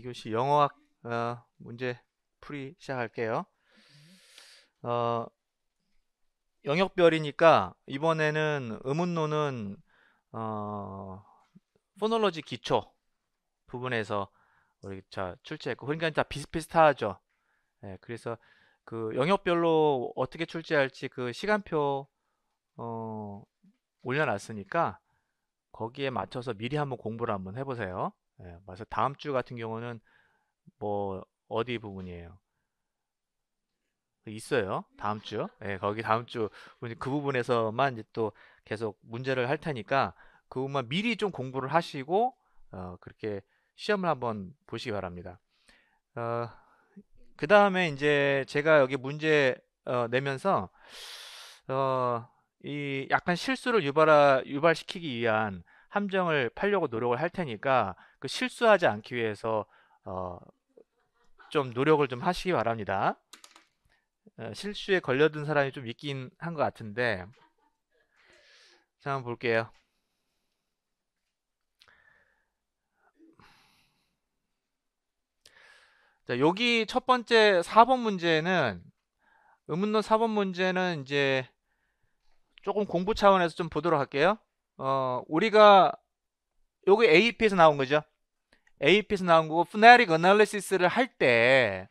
2교시 영어학 어, 문제 풀이 시작할게요. 어, 영역별이니까 이번에는 음운론은 어, 포놀로지 기초 부분에서 우리 자 출제했고 그러니까 다 비슷비슷하죠. 예, 그래서 그 영역별로 어떻게 출제할지 그 시간표 어, 올려놨으니까 거기에 맞춰서 미리 한번 공부를 한번 해보세요. 예, 그래서 다음 주 같은 경우는 뭐 어디 부분이에요? 있어요. 다음 주. 예, 거기 다음 주 그 부분에서만 이제 또 계속 문제를 할 테니까 그 부분만 미리 좀 공부를 하시고 어, 그렇게 시험을 한번 보시기 바랍니다. 어, 그 다음에 이제 제가 여기 문제 어, 내면서 어, 이 약간 실수를 유발하, 유발시키기 위한 함정을 팔려고 노력을 할 테니까 그 실수하지 않기 위해서 어, 좀 노력을 좀 하시기 바랍니다. 어, 실수에 걸려든 사람이 좀 있긴 한 것 같은데 자 한번 볼게요. 자, 여기 첫 번째 4번 문제는 의문론 4번 문제는 이제 조금 공부 차원에서 좀 보도록 할게요. 어, 우리가 요게 AP에서 나온 거죠. AP에서 나온 거고 Phonetic Analysis를 할 때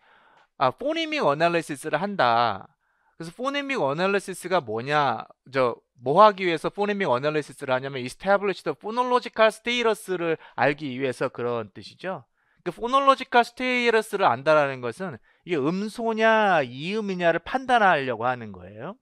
아, Phonemic Analysis를 한다. 그래서 Phonemic Analysis가 뭐냐? 저뭐 하기 위해서 Phonemic Analysis를 하냐면 Establish the Phonological Status를 알기 위해서 그런 뜻이죠. 그 Phonological Status를 안다라는 것은 이게 음소냐 이음이냐를 판단하려고 하는 거예요.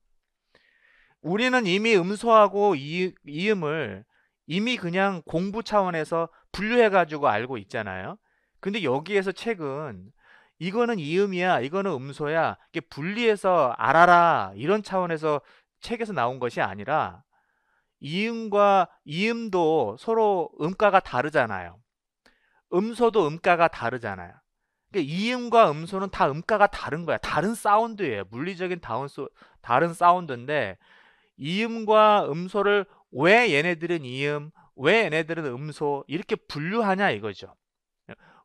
우리는 이미 음소하고 이, 음을 이미 그냥 공부 차원에서 분류해 가지고 알고 있잖아요 근데 여기에서 책은 이거는 이음이야 이거는 음소야 이게 분리해서 알아라 이런 차원에서 책에서 나온 것이 아니라 이음과 이음도 서로 음가가 다르잖아요 음소도 음가가 다르잖아요 그러니까 이음과 음소는 다 음가가 다른 거야 다른 사운드예요 물리적인 다운소, 다른 사운드인데 이음과 음소를 왜 얘네들은 이음, 왜 얘네들은 음소 이렇게 분류하냐 이거죠.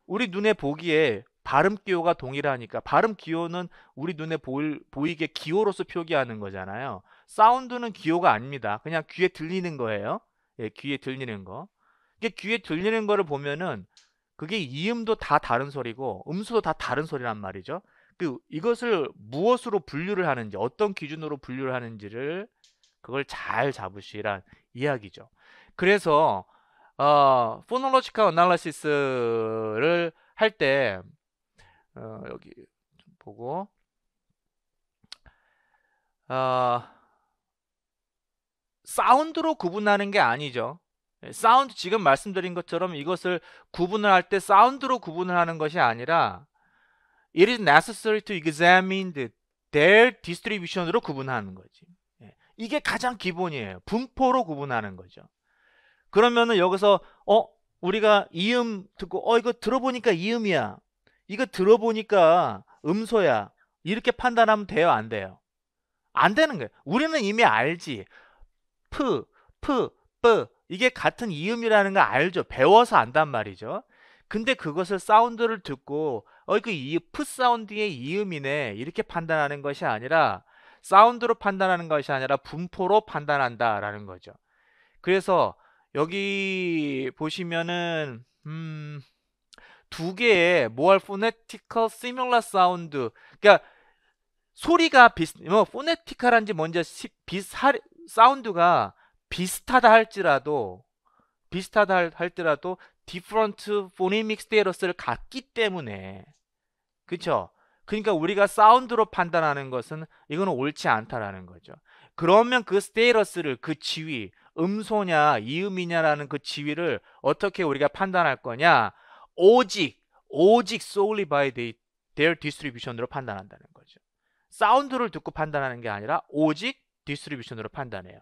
우리 눈에 보기에 발음 기호가 동일하니까 발음 기호는 우리 눈에 보일, 보이게 기호로서 표기하는 거잖아요. 사운드는 기호가 아닙니다. 그냥 귀에 들리는 거예요. 예, 귀에 들리는 거. 이게 귀에 들리는 거를 보면은 그게 이음도 다 다른 소리고 음소도다 다른 소리란 말이죠. 그 이것을 무엇으로 분류를 하는지 어떤 기준으로 분류를 하는지를 그걸 잘 잡으시란 이야기죠. 그래서 어, 포놀로지컬 어널리시스를 할때 어, 여기 보고 어, 사운드로 구분하는 게 아니죠. 예, 사운드 지금 말씀드린 것처럼 이것을 구분을 할 때 사운드로 구분을 하는 것이 아니라 it is necessary to examine the, their distribution으로 구분하는 거지. 이게 가장 기본이에요. 분포로 구분하는 거죠. 그러면은 여기서 어 우리가 이음 듣고 어 이거 들어보니까 이음이야. 이거 들어보니까 음소야. 이렇게 판단하면 돼요, 안 돼요? 안 되는 거예요. 우리는 이미 알지. 푸, 푸, 뿌 이게 같은 이음이라는 걸 알죠. 배워서 안단 말이죠. 근데 그것을 사운드를 듣고 어 이거 그 이푸 사운드의 이음이네 이렇게 판단하는 것이 아니라 사운드로 판단하는 것이 아니라 분포로 판단한다라는 거죠. 그래서 여기 보시면은 음, 두 개의 모알 포네티컬 시뮬라 사운드 그러니까 소리가 비슷 뭐 포네티컬한지 먼저 비슷 사운드가 비슷하다 할지라도 비슷하다 할, 할지라도 디 i 런트포 r 믹스 t p 스를 갖기 때문에 그쵸 그러니까 우리가 사운드로 판단하는 것은 이거는 옳지 않다라는 거죠. 그러면 그 스테이러스를 그 지위, 음소냐 이음이냐라는 그 지위를 어떻게 우리가 판단할 거냐? 오직 오직 solely by the, their distribution으로 판단한다는 거죠. 사운드를 듣고 판단하는 게 아니라 오직 디스트리뷰션으로 판단해요.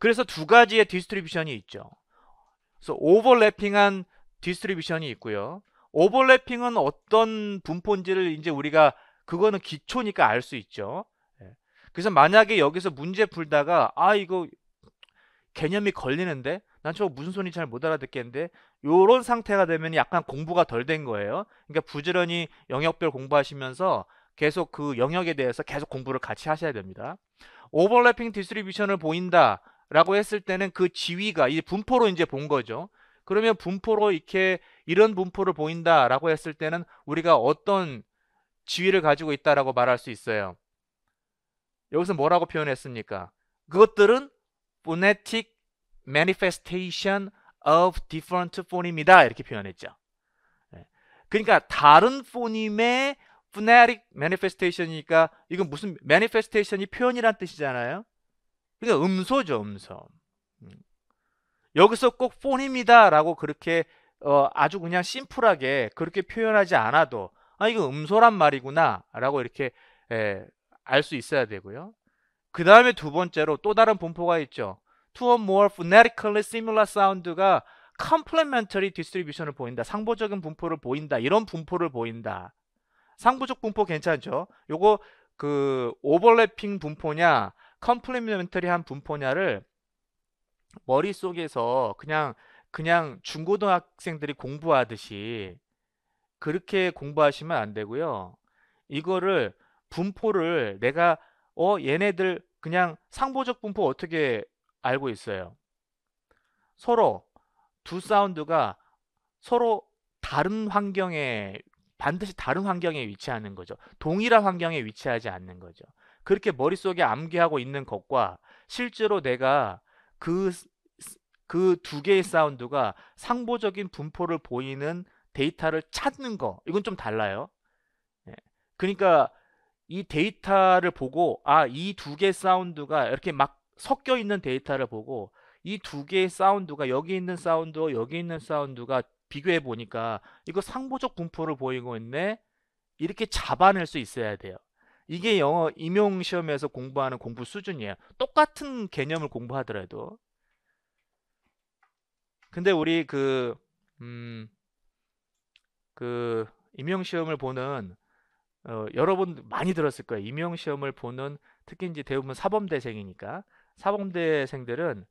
그래서 두 가지의 디스트리뷰션이 있죠. 그래서 오버래핑한 디스트리뷰션이 있고요. 오버래핑은 어떤 분포인지를 이제 우리가 그거는 기초니까 알 수 있죠. 예. 그래서 만약에 여기서 문제 풀다가 아 이거 개념이 걸리는데 난 저거 무슨 소리인지 잘못 알아듣겠는데 요런 상태가 되면 약간 공부가 덜 된 거예요. 그러니까 부지런히 영역별 공부하시면서 계속 그 영역에 대해서 계속 공부를 같이 하셔야 됩니다. 오버래핑 디스트리뷰션을 보인다 라고 했을 때는 그 지위가 이제 분포로 이제 본 거죠. 그러면 분포로 이렇게 이런 분포를 보인다라고 했을 때는 우리가 어떤 지위를 가지고 있다라고 말할 수 있어요. 여기서 뭐라고 표현했습니까? 그것들은 phonetic manifestation of different phone입니다. 이렇게 표현했죠. 예. 그러니까 다른 phone임의 phonetic manifestation이니까 이건 무슨 manifestation이 표현이란 뜻이잖아요. 그러니까 음소죠, 음소. 여기서 꼭 폰입니다 라고 그렇게 어, 아주 그냥 심플하게 그렇게 표현하지 않아도 아 이거 음소란 말이구나 라고 이렇게 예, 알수 있어야 되고요 그 다음에 두 번째로 또 다른 분포가 있죠 two or more phonetically similar sound가 complementary distribution을 보인다 상보적인 분포를 보인다 이런 분포를 보인다 상부적 분포 괜찮죠 요거 그 오버래핑 분포냐 컴플리멘터리한 분포냐를 머릿속에서 그냥 그냥 중고등학생들이 공부하듯이 그렇게 공부하시면 안 되고요. 이거를 분포를 내가 어 얘네들 그냥 상보적 분포 어떻게 알고 있어요? 서로 두 사운드가 서로 다른 환경에 반드시 다른 환경에 위치하는 거죠. 동일한 환경에 위치하지 않는 거죠. 그렇게 머릿속에 암기하고 있는 것과 실제로 내가 그그두 개의 사운드가 상보적인 분포를 보이는 데이터를 찾는 거 이건 좀 달라요. 예. 그러니까 이 데이터를 보고 아 이 두 개의 사운드가 이렇게 막 섞여 있는 데이터를 보고 이 두 개의 사운드가 여기 있는 사운드와 여기 있는 사운드가 비교해 보니까 이거 상보적 분포를 보이고 있네 이렇게 잡아낼 수 있어야 돼요. 이게 영어 임용 시험에서 공부하는 공부 수준이에요. 똑같은 개념을 공부하더라도. 근데 우리 그 음, 그 임용 시험을 보는 어, 여러분 많이 들었을 거예요. 임용 시험을 보는 특히 이제 대부분 사범대생이니까 사범대생들은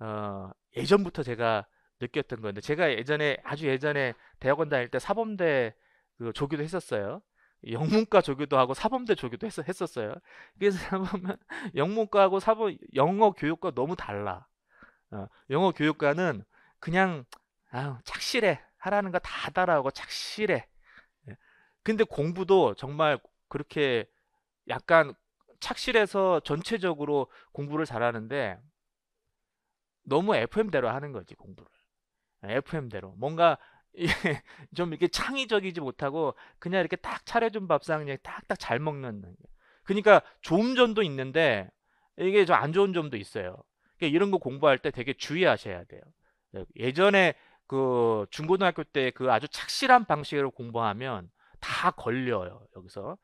어, 예전부터 제가 느꼈던 건데 제가 예전에 아주 예전에 대학원 다닐 때 사범대 그조교도 했었어요. 영문과 조교도 하고 사범대 조교도 했, 했었어요. 그래서 보면 영문과하고 사범 영어 교육과 너무 달라. 어, 영어 교육과는 그냥 아유, 착실해 하라는 거다 따라하고 착실해. 예. 근데 공부도 정말 그렇게 약간 착실해서 전체적으로 공부를 잘하는데 너무 FM대로 하는 거지 공부를 FM대로 뭔가 예, 좀 이렇게 창의적이지 못하고 그냥 이렇게 딱 차려준 밥상 그냥 딱딱 잘 먹는 그러니까 좋은 점도 있는데 이게 좀 안 좋은 점도 있어요 그러니까 이런 거 공부할 때 되게 주의하셔야 돼요 예전에 그 중고등학교 때 그 아주 착실한 방식으로 공부하면 다 걸려요 여기서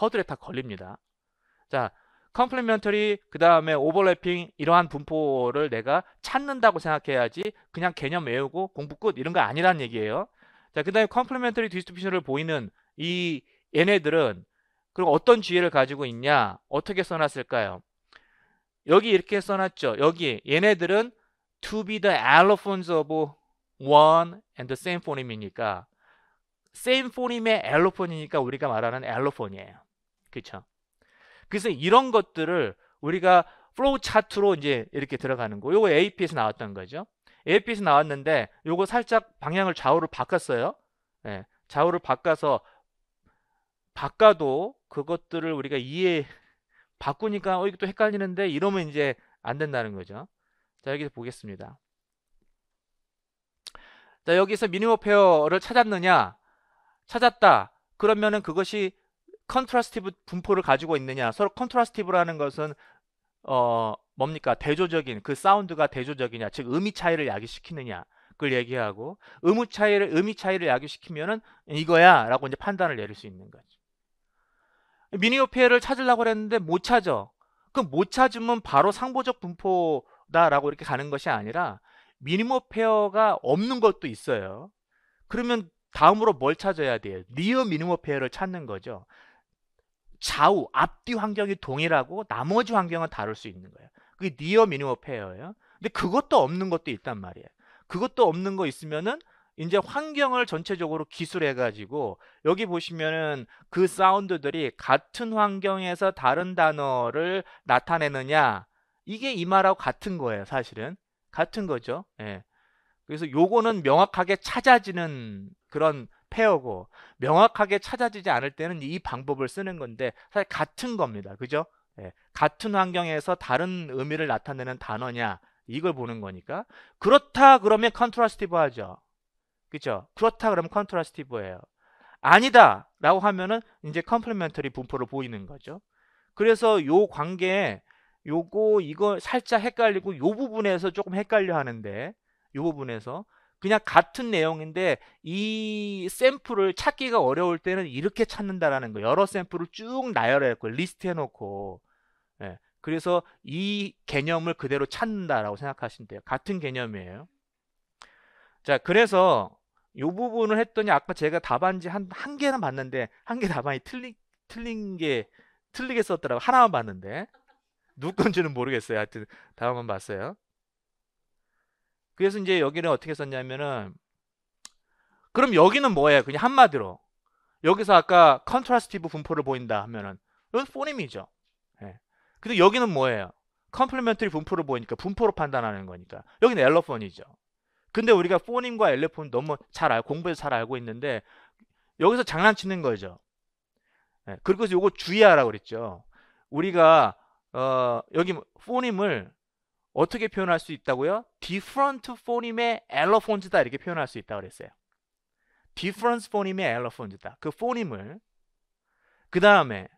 허들에 다 걸립니다 자 컴플리멘터리 그 다음에 오버래핑 이러한 분포를 내가 찾는다고 생각해야지 그냥 개념 외우고 공부 끝 이런 거 아니란 얘기예요. 자, 그 다음에 컴플리멘터리 디스트리뷰션을 보이는 이 얘네들은 그럼 어떤 지혜를 가지고 있냐? 어떻게 써놨을까요? 여기 이렇게 써놨죠. 여기 얘네들은 to be the allophones of one and the same phoneme니까 same phoneme의 allophone이니까 우리가 말하는 allophone이에요. 그쵸 그래서 이런 것들을 우리가 플로우 차트로 이제 이렇게 들어가는 거. 요거 AP에서 나왔던 거죠. AP에서 나왔는데 요거 살짝 방향을 좌우로 바꿨어요. 예, 좌우를 바꿔서 바꿔도 그것들을 우리가 이해 바꾸니까 어 이게 또 헷갈리는데 이러면 이제 안 된다는 거죠. 자, 여기서 보겠습니다. 자, 여기서 미니멈 페어를 찾았느냐? 찾았다. 그러면은 그것이 컨트라스티브 분포를 가지고 있느냐 서로 컨트라스티브라는 것은 어 뭡니까 대조적인 그 사운드가 대조적이냐 즉 의미 차이를 야기시키느냐 그걸 얘기하고 의무 차이를 의미 차이를 야기시키면은 이거야라고 이제 판단을 내릴 수 있는 거죠. 미니오피를 찾으려고 했는데못 찾아. 그럼 못 찾으면 바로 상보적 분포다라고 이렇게 가는 것이 아니라 미니모 페어가 없는 것도 있어요. 그러면 다음으로 뭘 찾아야 돼요? 리어 미니모 페어를 찾는 거죠. 좌우 앞뒤 환경이 동일하고 나머지 환경은 다를 수 있는 거예요. 그게 니어 미니머 페어예요. 근데 그것도 없는 것도 있단 말이에요. 그것도 없는 거 있으면은 이제 환경을 전체적으로 기술해 가지고 여기 보시면은 그 사운드들이 같은 환경에서 다른 단어를 나타내느냐 이게 이 말하고 같은 거예요, 사실은. 같은 거죠. 예. 그래서 요거는 명확하게 찾아지는 그런 폐어고 명확하게 찾아지지 않을 때는 이 방법을 쓰는 건데 사실 같은 겁니다. 그죠? 예, 같은 환경에서 다른 의미를 나타내는 단어냐 이걸 보는 거니까 그렇다 그러면 컨트라스티브 하죠. 그죠? 그렇다 그러면 컨트라스티브예요. 아니다 라고 하면은 이제 컴플리멘터리 분포를 보이는 거죠. 그래서 요 관계에 요거 이거 살짝 헷갈리고 요 부분에서 조금 헷갈려 하는데 요 부분에서 그냥 같은 내용인데 이 샘플을 찾기가 어려울 때는 이렇게 찾는다라는 거 여러 샘플을 쭉 나열해놓고 리스트해놓고 예, 그래서 이 개념을 그대로 찾는다라고 생각하시면 돼요 같은 개념이에요 자 그래서 이 부분을 했더니 아까 제가 답안지 한, 한 개는 봤는데 한 개 답안이 틀리, 틀린 게 틀리게 썼더라고 하나만 봤는데 누군지는 모르겠어요 하여튼 다음만 봤어요 그래서 이제 여기는 어떻게 썼냐면은 그럼 여기는 뭐예요? 그냥 한마디로 여기서 아까 컨트라스티브 분포를 보인다 하면은 이건 포님이죠. 예. 근데 여기는 뭐예요? 컴플리멘터리 분포를 보이니까 분포로 판단하는 거니까 여기는 엘러폰이죠. 근데 우리가 포님과 엘레폰 너무 잘 알, 공부해서 잘 알고 있는데 여기서 장난치는 거죠. 예. 그리고 요거 주의하라고 그랬죠. 우리가 어, 여기 포님을 뭐, 어떻게 표현할 수 있다고요? different phoneme의 allophone다 이렇게 표현할 수 있다고 그랬어요. different phoneme의 allophone다. 그 phoneme을 그 다음에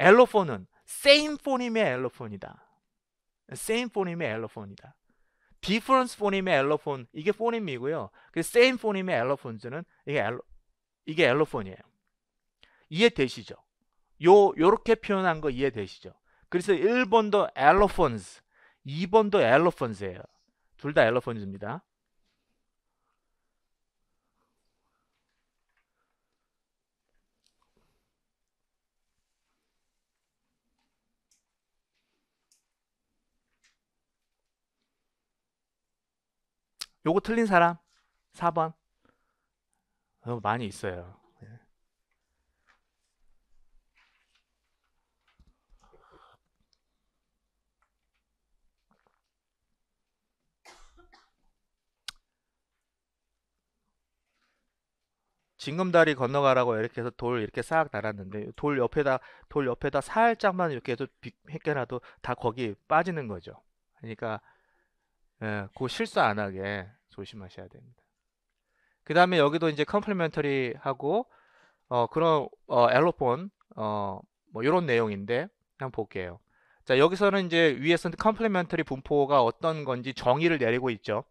allophone은 same phoneme의 allophone이다. same phoneme의 allophone이다. different phoneme의 allophone 이게 phoneme이고요. 그 same phoneme의 allophones는 이게 알로, 이게 allophone이에요. 이해되시죠? 요 요렇게 표현한 거 이해되시죠? 그래서 1번도 엘로폰즈, 2번도 엘로폰즈예요. 둘 다 엘로폰즈입니다. 요거 틀린 사람 4번. 어, 많이 있어요. 징검다리 건너가라고 이렇게 해서 돌 이렇게 싹 달았는데 돌 옆에다 돌 옆에다 살짝만 이렇게 해서 했게라도다 거기 빠지는 거죠. 그러니까 예, 그 실수 안 하게 조심하셔야 됩니다. 그 다음에 여기도 이제 컴플리멘터리 하고 어, 그런 어, 엘로폰 어, 뭐 이런 내용인데 한번 볼게요. 자 여기서는 이제 위에서는 컴플리멘터리 분포가 어떤 건지 정의를 내리고 있죠.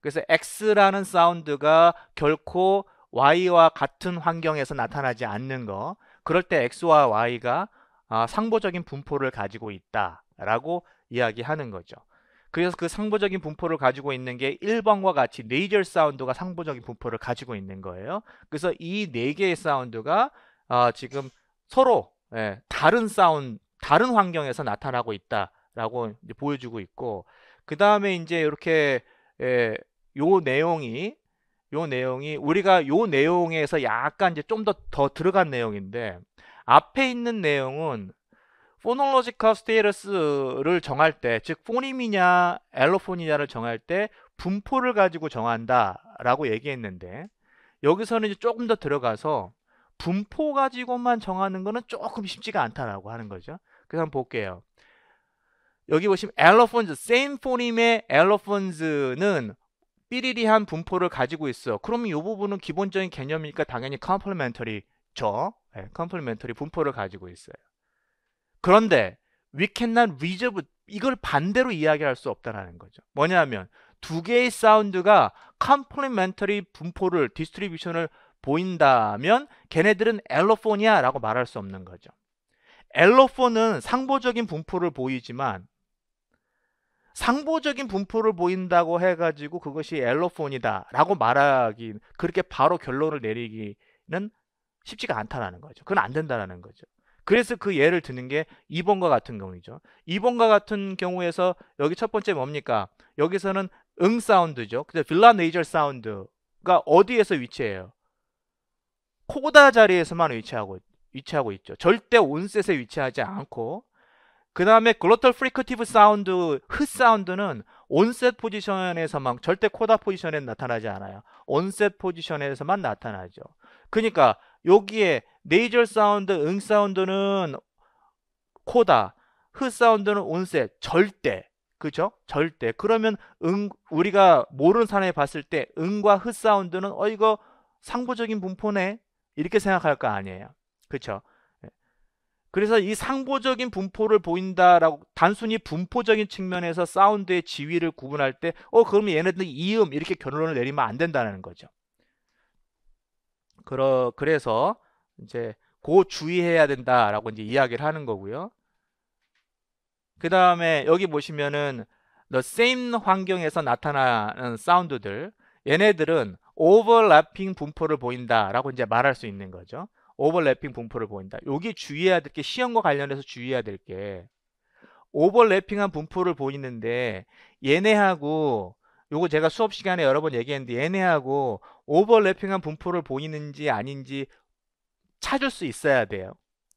그래서 X라는 사운드가 결코 y와 같은 환경에서 나타나지 않는 거 그럴 때 x와 y가 아, 상보적인 분포를 가지고 있다 라고 이야기하는 거죠 그래서 그 상보적인 분포를 가지고 있는 게 1번과 같이 레이저 사운드가 상보적인 분포를 가지고 있는 거예요 그래서 이 네 개의 사운드가 아, 지금 서로 예, 다른 사운드 다른 환경에서 나타나고 있다 라고 보여주고 있고 그 다음에 이제 이렇게 예, 요 내용이 요 내용이 우리가 요 내용에서 약간 이제 좀 더 더 들어간 내용인데 앞에 있는 내용은 포놀로지컬 스테이러스를 정할 때, 즉 포님이냐 엘로폰이냐를 정할 때 분포를 가지고 정한다라고 얘기했는데 여기서는 이제 조금 더 들어가서 분포 가지고만 정하는 것은 조금 쉽지가 않다라고 하는 거죠. 그래서 한번 볼게요. 여기 보시면 엘로폰즈, 세인 포님의 엘로폰즈는 삐리리한 분포를 가지고 있어. 그러면이 부분은 기본적인 개념이니까 당연히 컴플리멘터리죠. 네, 컴플리멘터리 분포를 가지고 있어요. 그런데 we cannot reserve 이걸 반대로 이야기할 수없다는 거죠. 뭐냐면 두 개의 사운드가 컴플리멘터리 분포를 디스트리뷰션을 보인다면 걔네들은 엘로폰이야라고 말할 수 없는 거죠. 엘로폰은 상보적인 분포를 보이지만 상보적인 분포를 보인다고 해가지고 그것이 엘로폰이다라고 말하기 그렇게 바로 결론을 내리기는 쉽지가 않다라는 거죠. 그건 안 된다라는 거죠. 그래서 그 예를 드는 게 2번과 같은 경우죠 2번과 같은 경우에서 여기 첫 번째 뭡니까? 여기서는 응 사운드죠. 근데 빌라 네이저 사운드가 어디에서 위치해요? 코다 자리에서만 위치하고 위치하고 있죠. 절대 온셋에 위치하지 않고 그 다음에 글로털 프리커티브 사운드, 흐 사운드는 온셋 포지션에서만 절대 코다 포지션에 나타나지 않아요. 온셋 포지션에서만 나타나죠. 그러니까 여기에 네이절 사운드, 응 사운드는 코다, 흐 사운드는 온셋, 절대. 그죠? 절대. 그러면 응 우리가 모르는 사람이 봤을 때 응과 흐 사운드는 어 이거 상부적인 분포네. 이렇게 생각할 거 아니에요. 그쵸 그래서 이 상보적인 분포를 보인다라고 단순히 분포적인 측면에서 사운드의 지위를 구분할 때 어 그러면 얘네들 이음 이렇게 결론을 내리면 안 된다는 거죠. 그러 그래서 이제 고 주의해야 된다라고 이제 이야기를 하는 거고요. 그 다음에 여기 보시면은 the same 환경에서 나타나는 사운드들 얘네들은 overlapping 분포를 보인다라고 이제 말할 수 있는 거죠. 오버래핑 분포를 보인다. 여기 주의해야 될 게 시험과 관련해서 주의해야 될 게 오버래핑한 분포를 보이는데 얘네하고 요거 제가 수업 시간에 여러 번 얘기했는데 얘네하고 오버래핑한 분포를 보이는지 아닌지 찾을 수 있어야 돼요.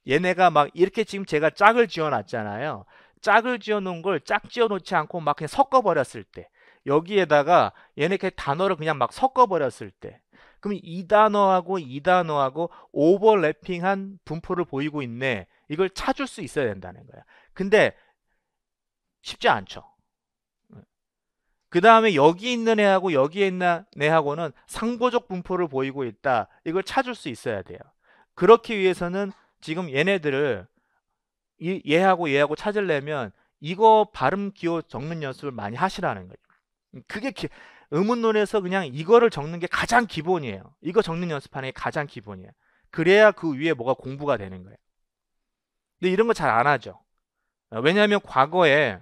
얘네가 막 이렇게 지금 제가 짝을 지어놨잖아요. 짝을 지어놓은 걸 짝 지어놓지 않고 막 그냥 섞어버렸을 때 여기에다가 얘네 그 단어를 그냥 막 섞어버렸을 때 그럼 이 단어하고 이 단어하고 오버래핑한 분포를 보이고 있네. 이걸 찾을 수 있어야 된다는 거야. 근데 쉽지 않죠. 그 다음에 여기 있는 애하고 여기에 있는 애하고는 상보적 분포를 보이고 있다. 이걸 찾을 수 있어야 돼요. 그렇기 위해서는 지금 얘네들을 이, 얘하고 얘하고 찾으려면 이거 발음 기호 적는 연습을 많이 하시라는 거죠. 그게 기, 의문론에서 그냥 이거를 적는 게 가장 기본이에요. 이거 적는 연습하는 게 가장 기본이에요. 그래야 그 위에 뭐가 공부가 되는 거예요. 근데 이런 거 잘 안 하죠. 어, 왜냐하면 과거에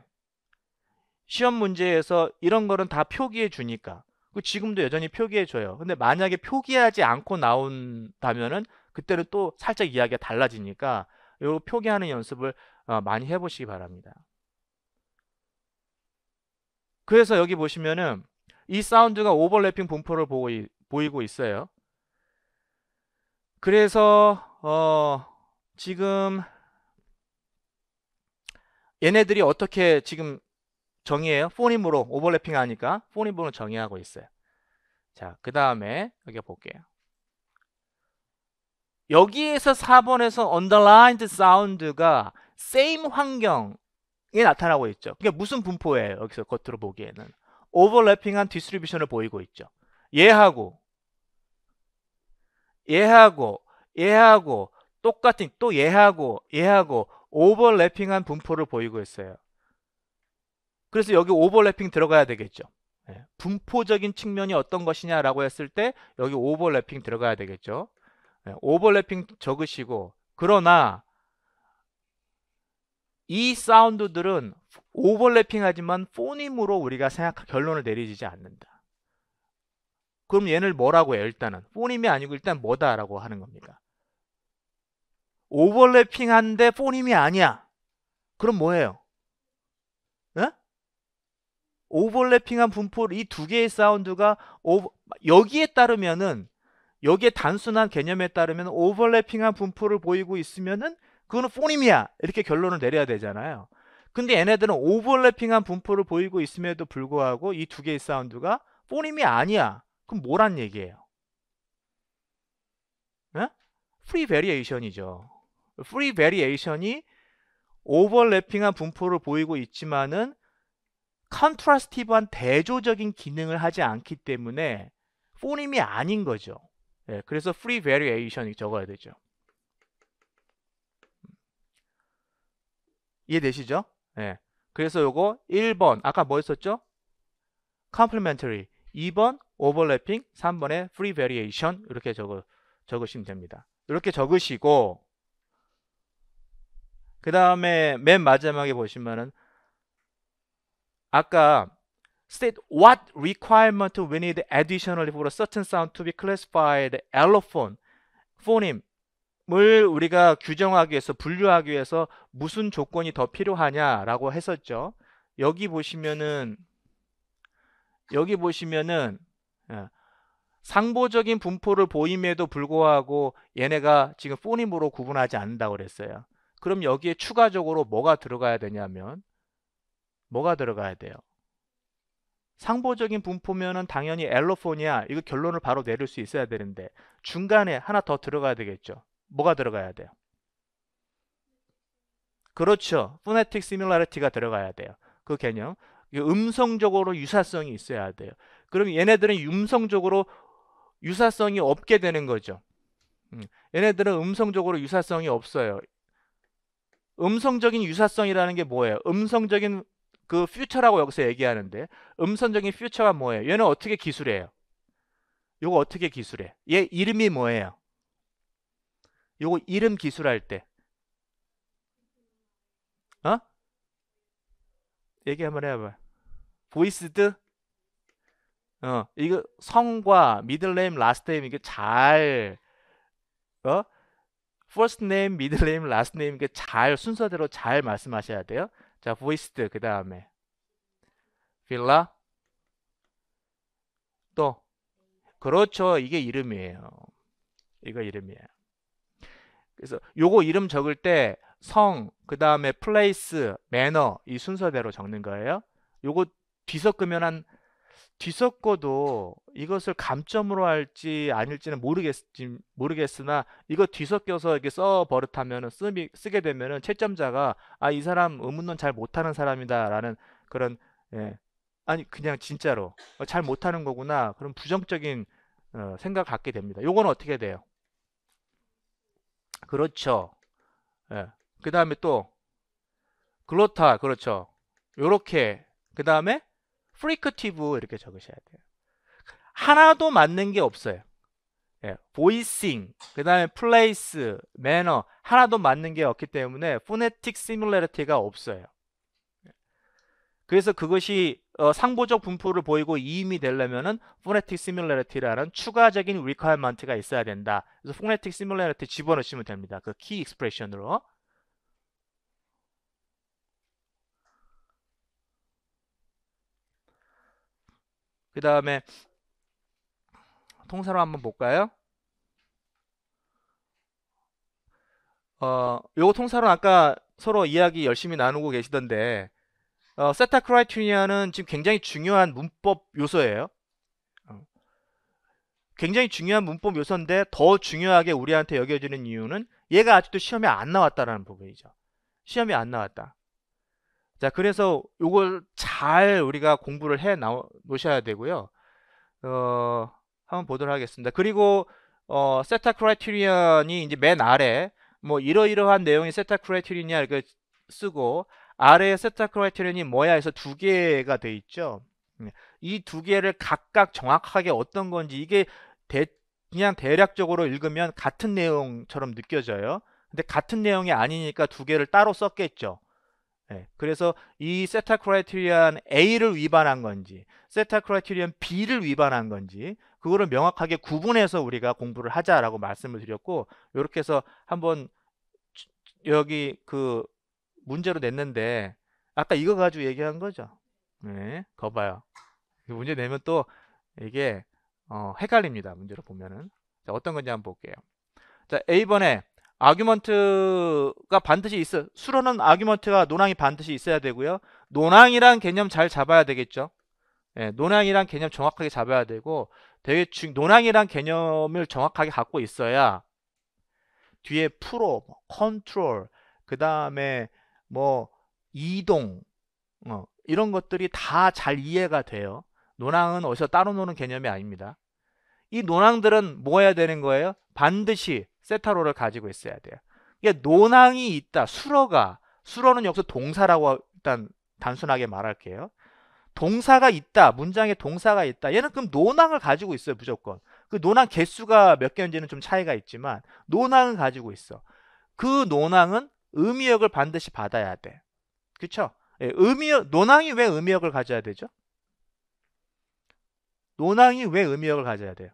시험 문제에서 이런 거는 다 표기해 주니까 그 지금도 여전히 표기해 줘요. 근데 만약에 표기하지 않고 나온다면은 그때는 또 살짝 이야기가 달라지니까 요 표기하는 연습을 어, 많이 해보시기 바랍니다. 그래서 여기 보시면은 이 사운드가 오버래핑 분포를 보이, 보이고 있어요. 그래서 어, 지금 얘네들이 어떻게 지금 정의해요? 포님으로 오버래핑 하니까 포님으로 정의하고 있어요. 자, 그 다음에 여기 볼게요. 여기에서 4번에서 underlined s o u 가 same 환경에 나타나고 있죠. 그게 무슨 분포예요? 여기서 겉으로 보기에는. 오버래핑한 디스트리뷰션을 보이고 있죠. 얘하고 얘하고 얘하고 똑같은 또 얘하고 얘하고 오버래핑한 분포를 보이고 있어요. 그래서 여기 오버래핑 들어가야 되겠죠. 예, 분포적인 측면이 어떤 것이냐라고 했을 때 여기 오버래핑 들어가야 되겠죠. 예, 오버래핑 적으시고 그러나 이 사운드들은 오버래핑하지만 포님으로 우리가 생각 결론을 내리지 않는다. 그럼 얘를 뭐라고 해요? 일단은 포님이 아니고 일단 뭐다라고 하는 겁니까? 오버래핑한데 포님이 아니야. 그럼 뭐예요? 에? 예? 오버래핑한 분포 이두 개의 사운드가 오버, 여기에 따르면은 여기에 단순한 개념에 따르면 오버래핑한 분포를 보이고 있으면은 그거는 포님이야 이렇게 결론을 내려야 되잖아요. 근데 얘네들은 오버래핑한 분포를 보이고 있음에도 불구하고 이 두 개의 사운드가 포님이 아니야. 그럼 뭐란 얘기예요? 네? 프리 베리에이션이죠. 프리 베리에이션이 오버래핑한 분포를 보이고 있지만은 컨트라스티브한 대조적인 기능을 하지 않기 때문에 포님이 아닌 거죠. 네, 그래서 프리 베리에이션이 적어야 되죠. 이해되시죠? 예. 그래서 요거 1번 아까 뭐 있었죠? complementary 2번 overlapping 3번에 free variation 이렇게 적어, 적으시면 됩니다. 이렇게 적으시고 그 다음에 맨 마지막에 보시면은 아까 state what requirement we need additionally for a certain sound to be classified allophone, phoneme, 을 우리가 규정하기 위해서 분류하기 위해서 무슨 조건이 더 필요하냐라고 했었죠. 여기 보시면은 여기 보시면은 예, 상보적인 분포를 보임에도 불구하고 얘네가 지금 포님으로 구분하지 않는다고 그랬어요. 그럼 여기에 추가적으로 뭐가 들어가야 되냐면 뭐가 들어가야 돼요? 상보적인 분포면은 당연히 엘로폰이야. 이거 결론을 바로 내릴 수 있어야 되는데 중간에 하나 더 들어가야 되겠죠. 뭐가 들어가야 돼요? 그렇죠. phonetic similarity가 들어가야 돼요. 그 개념. 음성적으로 유사성이 있어야 돼요. 그럼 얘네들은 음성적으로 유사성이 없게 되는 거죠. 음. 얘네들은 음성적으로 유사성이 없어요. 음성적인 유사성이라는 게 뭐예요? 음성적인 그 퓨처라고 여기서 얘기하는데 음성적인 퓨처가 뭐예요? 얘는 어떻게 기술해요? 이거 어떻게 기술해? 얘 이름이 뭐예요? 요거 이름 기술할 때 어? 얘기 한번 해봐 보이스드 어 이거 성과 미들네임 라스트네임 이게 잘 어? f 스 r s t name, m i d d l 이게 잘 순서대로 잘 말씀하셔야 돼요. 자, 보이스드 그 다음에 빌라 또 그렇죠 이게 이름이에요. 이거 이름이에요. 그래서 요거 이름 적을 때 성, 그 다음에 플레이스, 매너 이 순서대로 적는 거예요. 요거 뒤섞으면 한 뒤섞어도 이것을 감점으로 할지 아닐지는 모르겠 모르겠으나 이거 뒤섞여서 이게 렇써 버릇하면 쓰게되면 채점자가 아 이 사람 의문론 잘 못하는 사람이다라는 그런 예 아니 그냥 진짜로 어, 잘 못하는 거구나 그런 부정적인 어, 생각 갖게 됩니다. 요건 어떻게 돼요? 그렇죠. 예. 그 다음에 또 글로타 그렇죠. 요렇게 그 다음에 프리크티브 이렇게 적으셔야 돼요. 하나도 맞는 게 없어요. 예, 보이싱, 그 다음에 플레이스, 매너 하나도 맞는 게 없기 때문에 포네틱 시뮬레리티가 없어요. 예. 그래서 그것이 어, 상보적 분포를 보이고 이임이 되려면은 Phonetic i s m 네 l a r i t y 라는 추가적인 e u 리퀘어먼트가 있어야 된다. 그래서 Phonetic i s m 네 l a r i t y 집어넣으시면 됩니다. 그키 s s i o n 으로그 다음에 통사로 한번 볼까요? 어, 요 통사로 아까 서로 이야기 열심히 나누고 계시던데 어, 세타 크라이트리아는 지금 굉장히 중요한 문법 요소예요. 어. 굉장히 중요한 문법 요소인데 더 중요하게 우리한테 여겨지는 이유는 얘가 아직도 시험에 안 나왔다라는 부분이죠. 시험이 안 나왔다. 자, 그래서 이걸 잘 우리가 공부를 해 놓으셔야 되고요. 어, 한번 보도록 하겠습니다. 그리고 어, 세타 크라이트리언이 이제 맨 아래 뭐 이러이러한 내용이 세타 크라이트리언이 이렇게 그 쓰고 아래에 세타 크라이테리언이 뭐야 해서 두 개가 돼 있죠. 음, 이두 개를 각각 정확하게 어떤 건지 이게 대, 그냥 대략적으로 읽으면 같은 내용처럼 느껴져요. 근데 같은 내용이 아니니까 두 개를 따로 썼겠죠. 네, 그래서 이 세타 크라이테리언 A를 위반한 건지 세타 크라이테리언 B를 위반한 건지 그거를 명확하게 구분해서 우리가 공부를 하자라고 말씀을 드렸고 이렇게 해서 한번 여기 그 문제로 냈는데 아까 이거 가지고 얘기한 거죠. 네, 거 봐요. 문제 내면 또 이게 어, 헷갈립니다. 문제로 보면은 자, 어떤 건지 한번 볼게요. 자, A번에 아규먼트가 반드시 있어. 수로는 아규먼트가 노랑이 반드시 있어야 되고요. 노랑이란 개념 잘 잡아야 되겠죠. 예, 노랑이란 개념 정확하게 잡아야 되고 되게 노랑이란 개념을 정확하게 갖고 있어야 뒤에 프로, 컨트롤, 뭐, 그 다음에 뭐 이동 어, 이런 것들이 다 잘 이해가 돼요. 노랑은 어디서 따로 노는 개념이 아닙니다. 이노랑들은뭐 해야 되는 거예요? 반드시 세타로를 가지고 있어야 돼요. 이게 논항이 있다. 수러가 수러는 여기서 동사라고 일단 단순하게 말할게요. 동사가 있다. 문장에 동사가 있다. 얘는 그럼 노항을 가지고 있어요. 무조건. 그노항 개수가 몇 개인지는 좀 차이가 있지만 노항은 가지고 있어. 그노항은 의미역을 반드시 받아야 돼. 그쵸? 예, 의미역, 논항이 왜 의미역을 가져야 되죠? 논항이 왜 의미역을 가져야 돼요?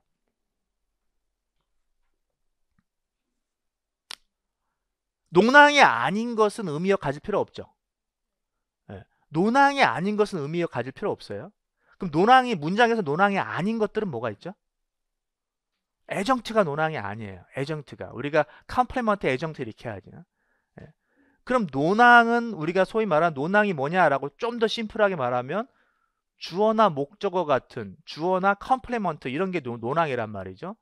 논항이 아닌 것은 의미역 가질 필요 없죠. 예, 논항이 아닌 것은 의미역 가질 필요 없어요. 그럼 논항이 문장에서 논항이 아닌 것들은 뭐가 있죠? 에정트가 논항이 아니에요. 에정트가 우리가 컴플레먼트 에정트 이렇게 하죠. 그럼 논항은 우리가 소위 말하는 논항이 뭐냐라고 좀 더 심플하게 말하면 주어나 목적어 같은 주어나 컴플레먼트 이런 게 논항이란 말이죠.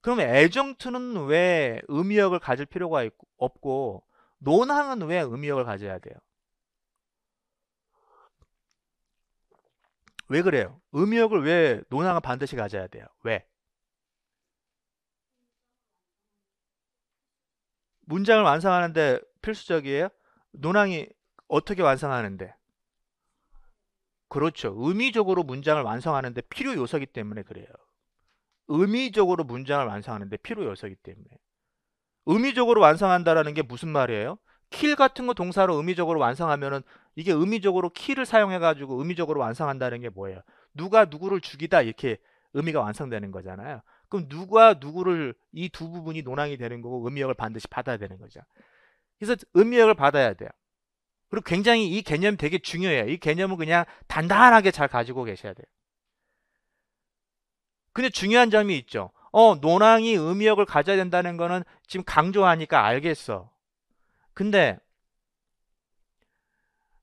그럼 애정투는 왜 의미역을 가질 필요가 있고, 없고 논항은 왜 의미역을 가져야 돼요? 왜 그래요? 의미역을 왜 논항을 반드시 가져야 돼요? 왜? 문장을 완성하는데 필수적이에요? 논항이 어떻게 완성하는데? 그렇죠. 의미적으로 문장을 완성하는데 필요 요소이기 때문에 그래요. 의미적으로 문장을 완성하는데 필요 요소이기 때문에. 의미적으로 완성한다라는 게 무슨 말이에요? 킬 같은 거 동사로 의미적으로 완성하면은 이게 의미적으로 키를 사용해 가지고 의미적으로 완성한다는 게 뭐예요? 누가 누구를 죽이다 이렇게 의미가 완성되는 거잖아요. 그럼 누가 누구를 이 두 부분이 논항이 되는 거고 의미역을 반드시 받아야 되는 거죠. 그래서 음역을 받아야 돼요. 그리고 굉장히 이 개념 되게 중요해요. 이 개념은 그냥 단단하게 잘 가지고 계셔야 돼요. 근데 중요한 점이 있죠. 어, 논항이 음역을 가져야 된다는 거는 지금 강조하니까 알겠어. 근데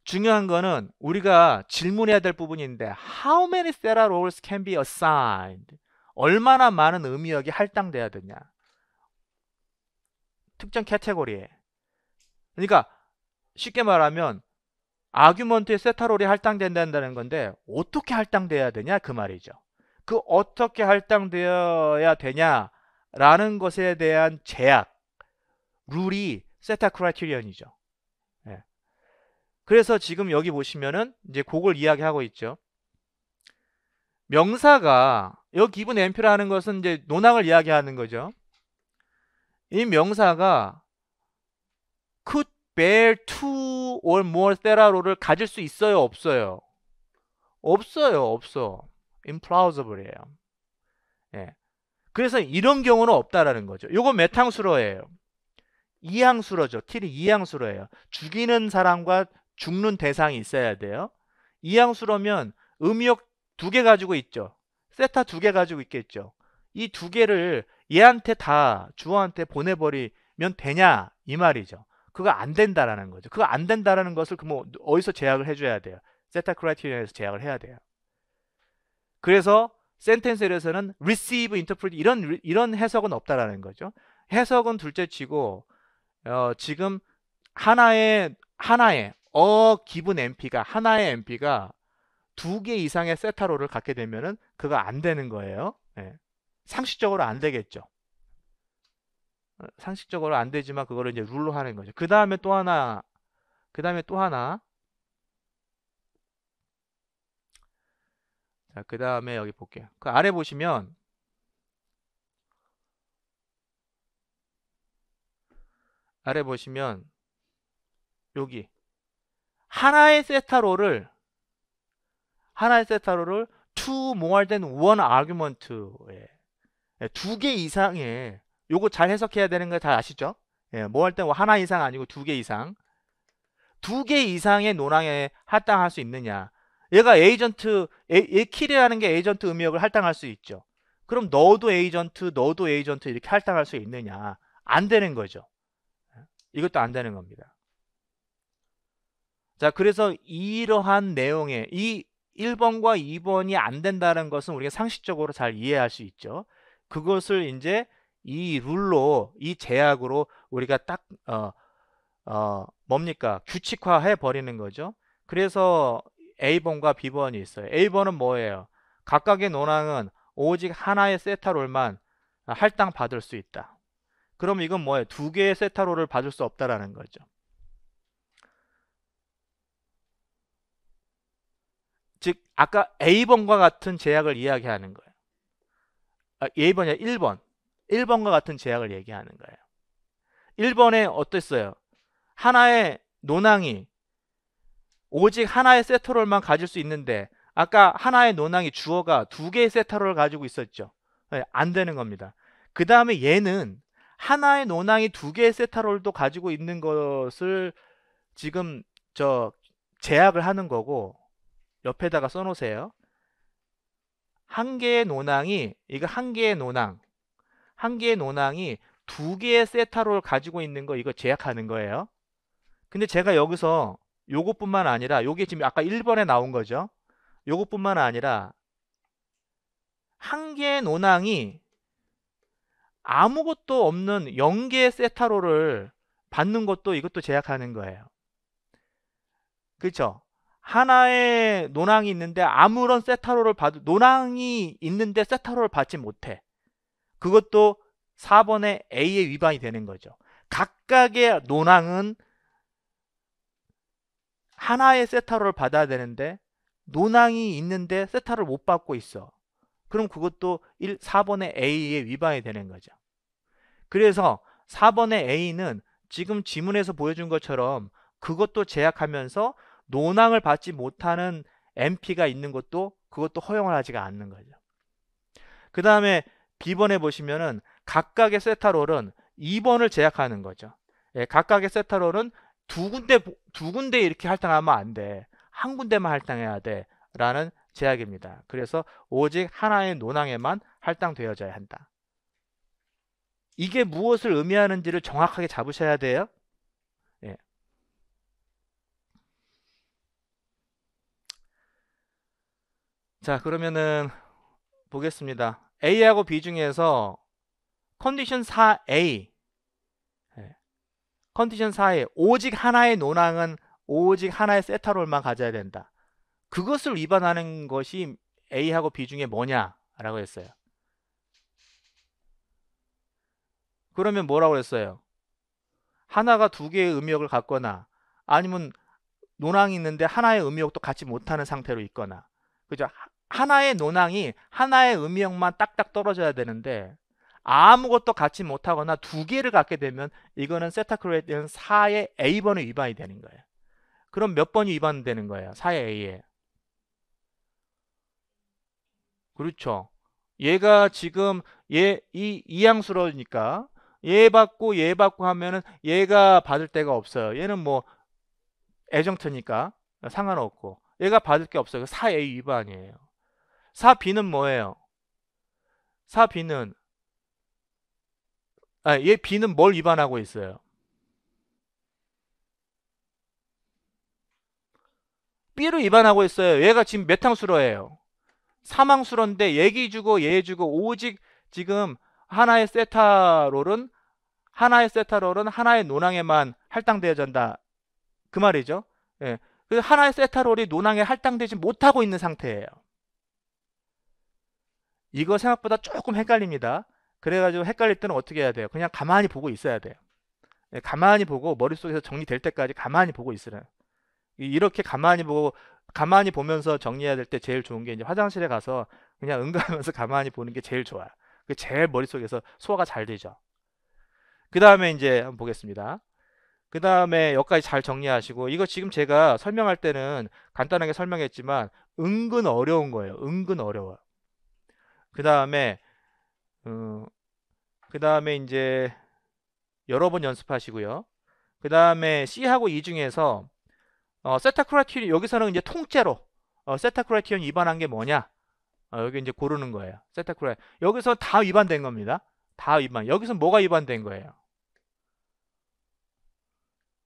중요한 거는 우리가 질문해야 될 부분인데 how many theta roles can be assigned? 얼마나 많은 음역이 할당돼야 되냐? 특정 캐테고리에 그러니까 쉽게 말하면 아규먼트의 세타롤이 할당된다는 건데 어떻게 할당돼야 되냐 그 말이죠. 그 어떻게 할당되어야 되냐라는 것에 대한 제약 룰이 세타 크라이티리언이죠. 예. 그래서 지금 여기 보시면은 이제 곡을 이야기하고 있죠. 명사가 여기 기본 엠표라는 것은 이제 논항을 이야기하는 거죠. 이 명사가 could bear two or more 테라로를 가질 수 있어요? 없어요? 없어요. 없어. implausible이에요. 예. 그래서 이런 경우는 없다라는 거죠. 요거 메탕수로예요. 이항수로죠. 틸이 이항수로예요. 죽이는 사람과 죽는 대상이 있어야 돼요. 이항수로면 음역 두 개 가지고 있죠. 세타 두 개 가지고 있겠죠. 이 두 개를 얘한테 다 주어한테 보내버리면 되냐 이 말이죠. 그거 안 된다라는 거죠. 그거 안 된다라는 것을 그 뭐 어디서 제약을 해줘야 돼요. 세타 크라이티리언에서 제약을 해야 돼요. 그래서 센텐스에서는 receive, interpret 이런 이런 해석은 없다라는 거죠. 해석은 둘째치고 어, 지금 하나의 하나의 어 기분 MP가 하나의 MP가 두 개 이상의 세타로를 갖게 되면은 그거 안 되는 거예요. 예. 상식적으로 안 되겠죠. 어, 상식적으로 안 되지만 그거를 이제 룰로 하는 거죠. 그 다음에 또 하나, 그 다음에 또 하나. 자, 그 다음에 여기 볼게요. 그 아래 보시면 아래 보시면 여기 하나의 세타로를 하나의 세타로를 two more than one a r g u m e n t 두개 이상의 요거 잘 해석해야 되는 거잘 아시죠? 예, 뭐할때뭐 뭐 하나 이상 아니고 두 개 이상. 두 개 이상의 논항에 할당할 수 있느냐. 얘가 에이전트, 에, 얘 키라는 게 에이전트 음역을 할당할 수 있죠. 그럼 너도 에이전트, 너도 에이전트 이렇게 할당할 수 있느냐. 안 되는 거죠. 예, 이것도 안 되는 겁니다. 자, 그래서 이러한 내용에 이 1번과 2번이 안 된다는 것은 우리가 상식적으로 잘 이해할 수 있죠. 그것을 이제 이 룰로 이 제약으로 우리가 딱 어, 어, 뭡니까 규칙화해 버리는 거죠. 그래서 A번과 B번이 있어요. A번은 뭐예요? 각각의 논항은 오직 하나의 세타롤만 할당 받을 수 있다. 그럼 이건 뭐예요? 두 개의 세타롤을 받을 수 없다라는 거죠. 즉 아까 A번과 같은 제약을 이야기하는 거예요. 아, A번이 야 1번. 1번과 같은 제약을 얘기하는 거예요. 1번에 어땠어요? 하나의 노낭이 오직 하나의 세터롤만 가질 수 있는데 아까 하나의 노낭이 주어가 두 개의 세터롤을 가지고 있었죠. 네, 안 되는 겁니다. 그 다음에 얘는 하나의 노낭이 두 개의 세타롤도 가지고 있는 것을 지금 저 제약을 하는 거고 옆에다가 써놓으세요. 한 개의 노낭이 이거 한 개의 노낭 한 개의 논항이 두 개의 세타로를 가지고 있는 거 이거 제약하는 거예요. 근데 제가 여기서 요것뿐만 아니라 요게 지금 아까 1번에 나온 거죠. 요것뿐만 아니라 한 개의 논항이 아무것도 없는 0개의 세타로를 받는 것도 이것도 제약하는 거예요. 그렇죠? 하나의 논항이 있는데 아무런 세타로를 받 논항이 있는데 세타로를 받지 못해. 그것도 4번의 A에 위반이 되는 거죠. 각각의 논항은 하나의 세타로를 받아야 되는데 논항이 있는데 세타를 못 받고 있어. 그럼 그것도 1, 4번의 A에 위반이 되는 거죠. 그래서 4번의 A는 지금 지문에서 보여준 것처럼 그것도 제약하면서 논항을 받지 못하는 MP가 있는 것도 그것도 허용을 하지가 않는 거죠. 그 다음에 B번에 보시면은 각각의 세타롤은 2번을 제약하는 거죠. 예, 각각의 세타롤은 두 군데 두 군데 이렇게 할당하면 안 돼. 한 군데만 할당해야 돼. 라는 제약입니다. 그래서 오직 하나의 논항에만 할당되어져야 한다. 이게 무엇을 의미하는지를 정확하게 잡으셔야 돼요. 예. 자, 그러면은 보겠습니다. A하고 B 중에서 컨디션 4A 예. 컨디션 4에 오직 하나의 논항은 오직 하나의 세타롤만 가져야 된다. 그것을 위반하는 것이 A하고 B 중에 뭐냐라고 했어요. 그러면 뭐라고 했어요? 하나가 두 개의 음역을 갖거나 아니면 논항이 있는데 하나의 음역도 갖지 못하는 상태로 있거나 그죠? 하나의 논항이 하나의 음역만 딱딱 떨어져야 되는데 아무것도 갖지 못하거나 두 개를 갖게 되면 이거는 세타크로에는 4의 A번의 위반이 되는 거예요. 그럼 몇 번이 위반되는 거예요? 4의 A에. 그렇죠. 얘가 지금 얘이 이양수로니까 얘 받고 얘 받고 하면은 얘가 받을 데가 없어요. 얘는 뭐 애정트니까 상관없고 얘가 받을 게 없어요. 4A 그 위반이에요. 사비는 뭐예요? 사비는 아, 얘비는뭘 위반하고 있어요? b를 위반하고 있어요. 얘가 지금 몇 항수로예요? 사망수로인데 얘기 주고 얘 주고 오직 지금 하나의 세타롤은 하나의 세타롤은 하나의 논항에만 할당되어진다. 그 말이죠. 예. 그 하나의 세타롤이 논항에 할당되지 못하고 있는 상태예요. 이거 생각보다 조금 헷갈립니다. 그래가지고 헷갈릴 때는 어떻게 해야 돼요? 그냥 가만히 보고 있어야 돼요. 예, 가만히 보고 머릿속에서 정리될 때까지 가만히 보고 있으래요. 이렇게 가만히 보고 가만히 보면서 정리해야 될 때 제일 좋은 게 이제 화장실에 가서 그냥 응가하면서 가만히 보는 게 제일 좋아요. 그 제일 머릿속에서 소화가 잘 되죠. 그 다음에 이제 한번 보겠습니다. 그 다음에 여기까지 잘 정리하시고 이거 지금 제가 설명할 때는 간단하게 설명했지만 은근 어려운 거예요. 은근 어려워요. 그 다음에 어, 그 다음에 이제 여러 번 연습하시고요. 그 다음에 C하고 E 중에서 어, 세타 크라이티온 여기서는 이제 통째로 어, 세타 크라이티온 위반한 게 뭐냐? 어, 여기 이제 고르는 거예요. 세타 크라이 여기서 다 위반된 겁니다. 다 위반. 여기서 뭐가 위반된 거예요?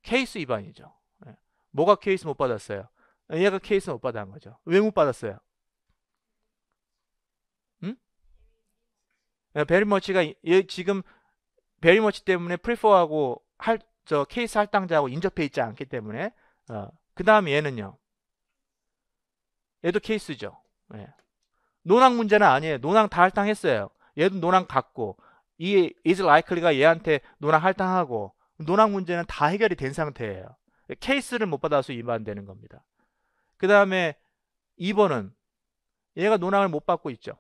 케이스 위반이죠. 예. 뭐가 케이스 못 받았어요? 얘가 케이스 못 받은 거죠. 왜 못 받았어요? 예, 베리머치가 지금 베리머치 때문에 프리퍼하고 할, 저 케이스 할당자하고 인접해 있지 않기 때문에 어, 그 다음 얘는요 얘도 케이스죠 예. 논항 문제는 아니에요 노랑 다 할당했어요 얘도 노랑 갖고이 is likely가 얘한테 노랑 할당하고 노랑 문제는 다 해결이 된 상태예요 케이스를 못 받아서 위반되는 겁니다 그 다음에 2번은 얘가 노랑을못 받고 있죠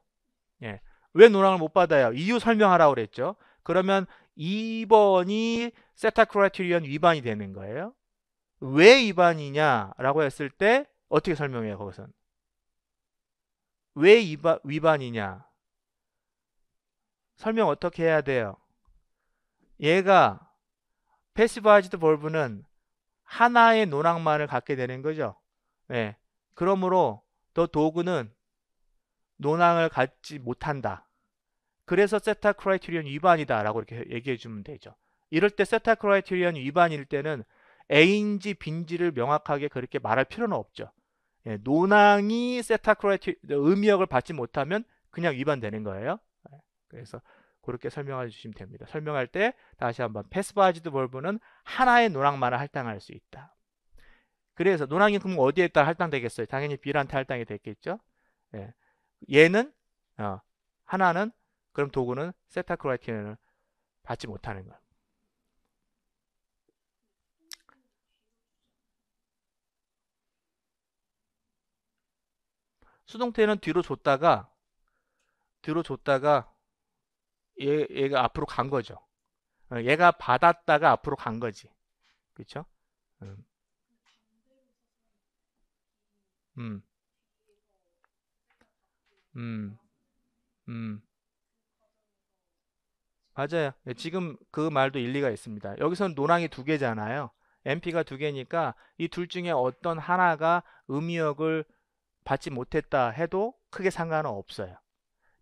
예. 왜 노랑을 못 받아요? 이유 설명하라고 그랬죠. 그러면 2번이 세타 크라이테리언 위반이 되는 거예요. 왜 위반이냐라고 했을 때 어떻게 설명해요, 거기선? 왜 위반, 위반이냐? 설명 어떻게 해야 돼요? 얘가 패시브아지드 볼브는 하나의 노랑만을 갖게 되는 거죠. 네. 그러므로 더 도구는 논항을 갖지 못한다. 그래서 세타 크라이테리온 위반이다 라고 이렇게 얘기해 주면 되죠. 이럴 때 세타 크라이테리온 위반일 때는 A인지 B인지를 명확하게 그렇게 말할 필요는 없죠. 예, 논항이 세타 크라이테 리 의미역을 받지 못하면 그냥 위반되는 거예요. 예, 그래서 그렇게 설명해 주시면 됩니다. 설명할 때 다시 한번 패스바지드 벌브는 하나의 논항만을 할당할 수 있다. 그래서 논항이 그럼 어디에 따라 할당되겠어요? 당연히 B한테 할당이 됐겠죠. 예. 얘는 어, 하나는 그럼 도구는 세타 크라이티언을 받지 못하는 거예요. 수동태는 뒤로 줬다가 뒤로 줬다가 얘, 얘가 앞으로 간 거죠. 어, 얘가 받았다가 앞으로 간 거지. 그렇죠? 음. 음. 음, 음. 맞아요. 예, 지금 그 말도 일리가 있습니다. 여기서는 논항이 두 개잖아요. MP가 두 개니까 이 둘 중에 어떤 하나가 음역을 받지 못했다 해도 크게 상관은 없어요.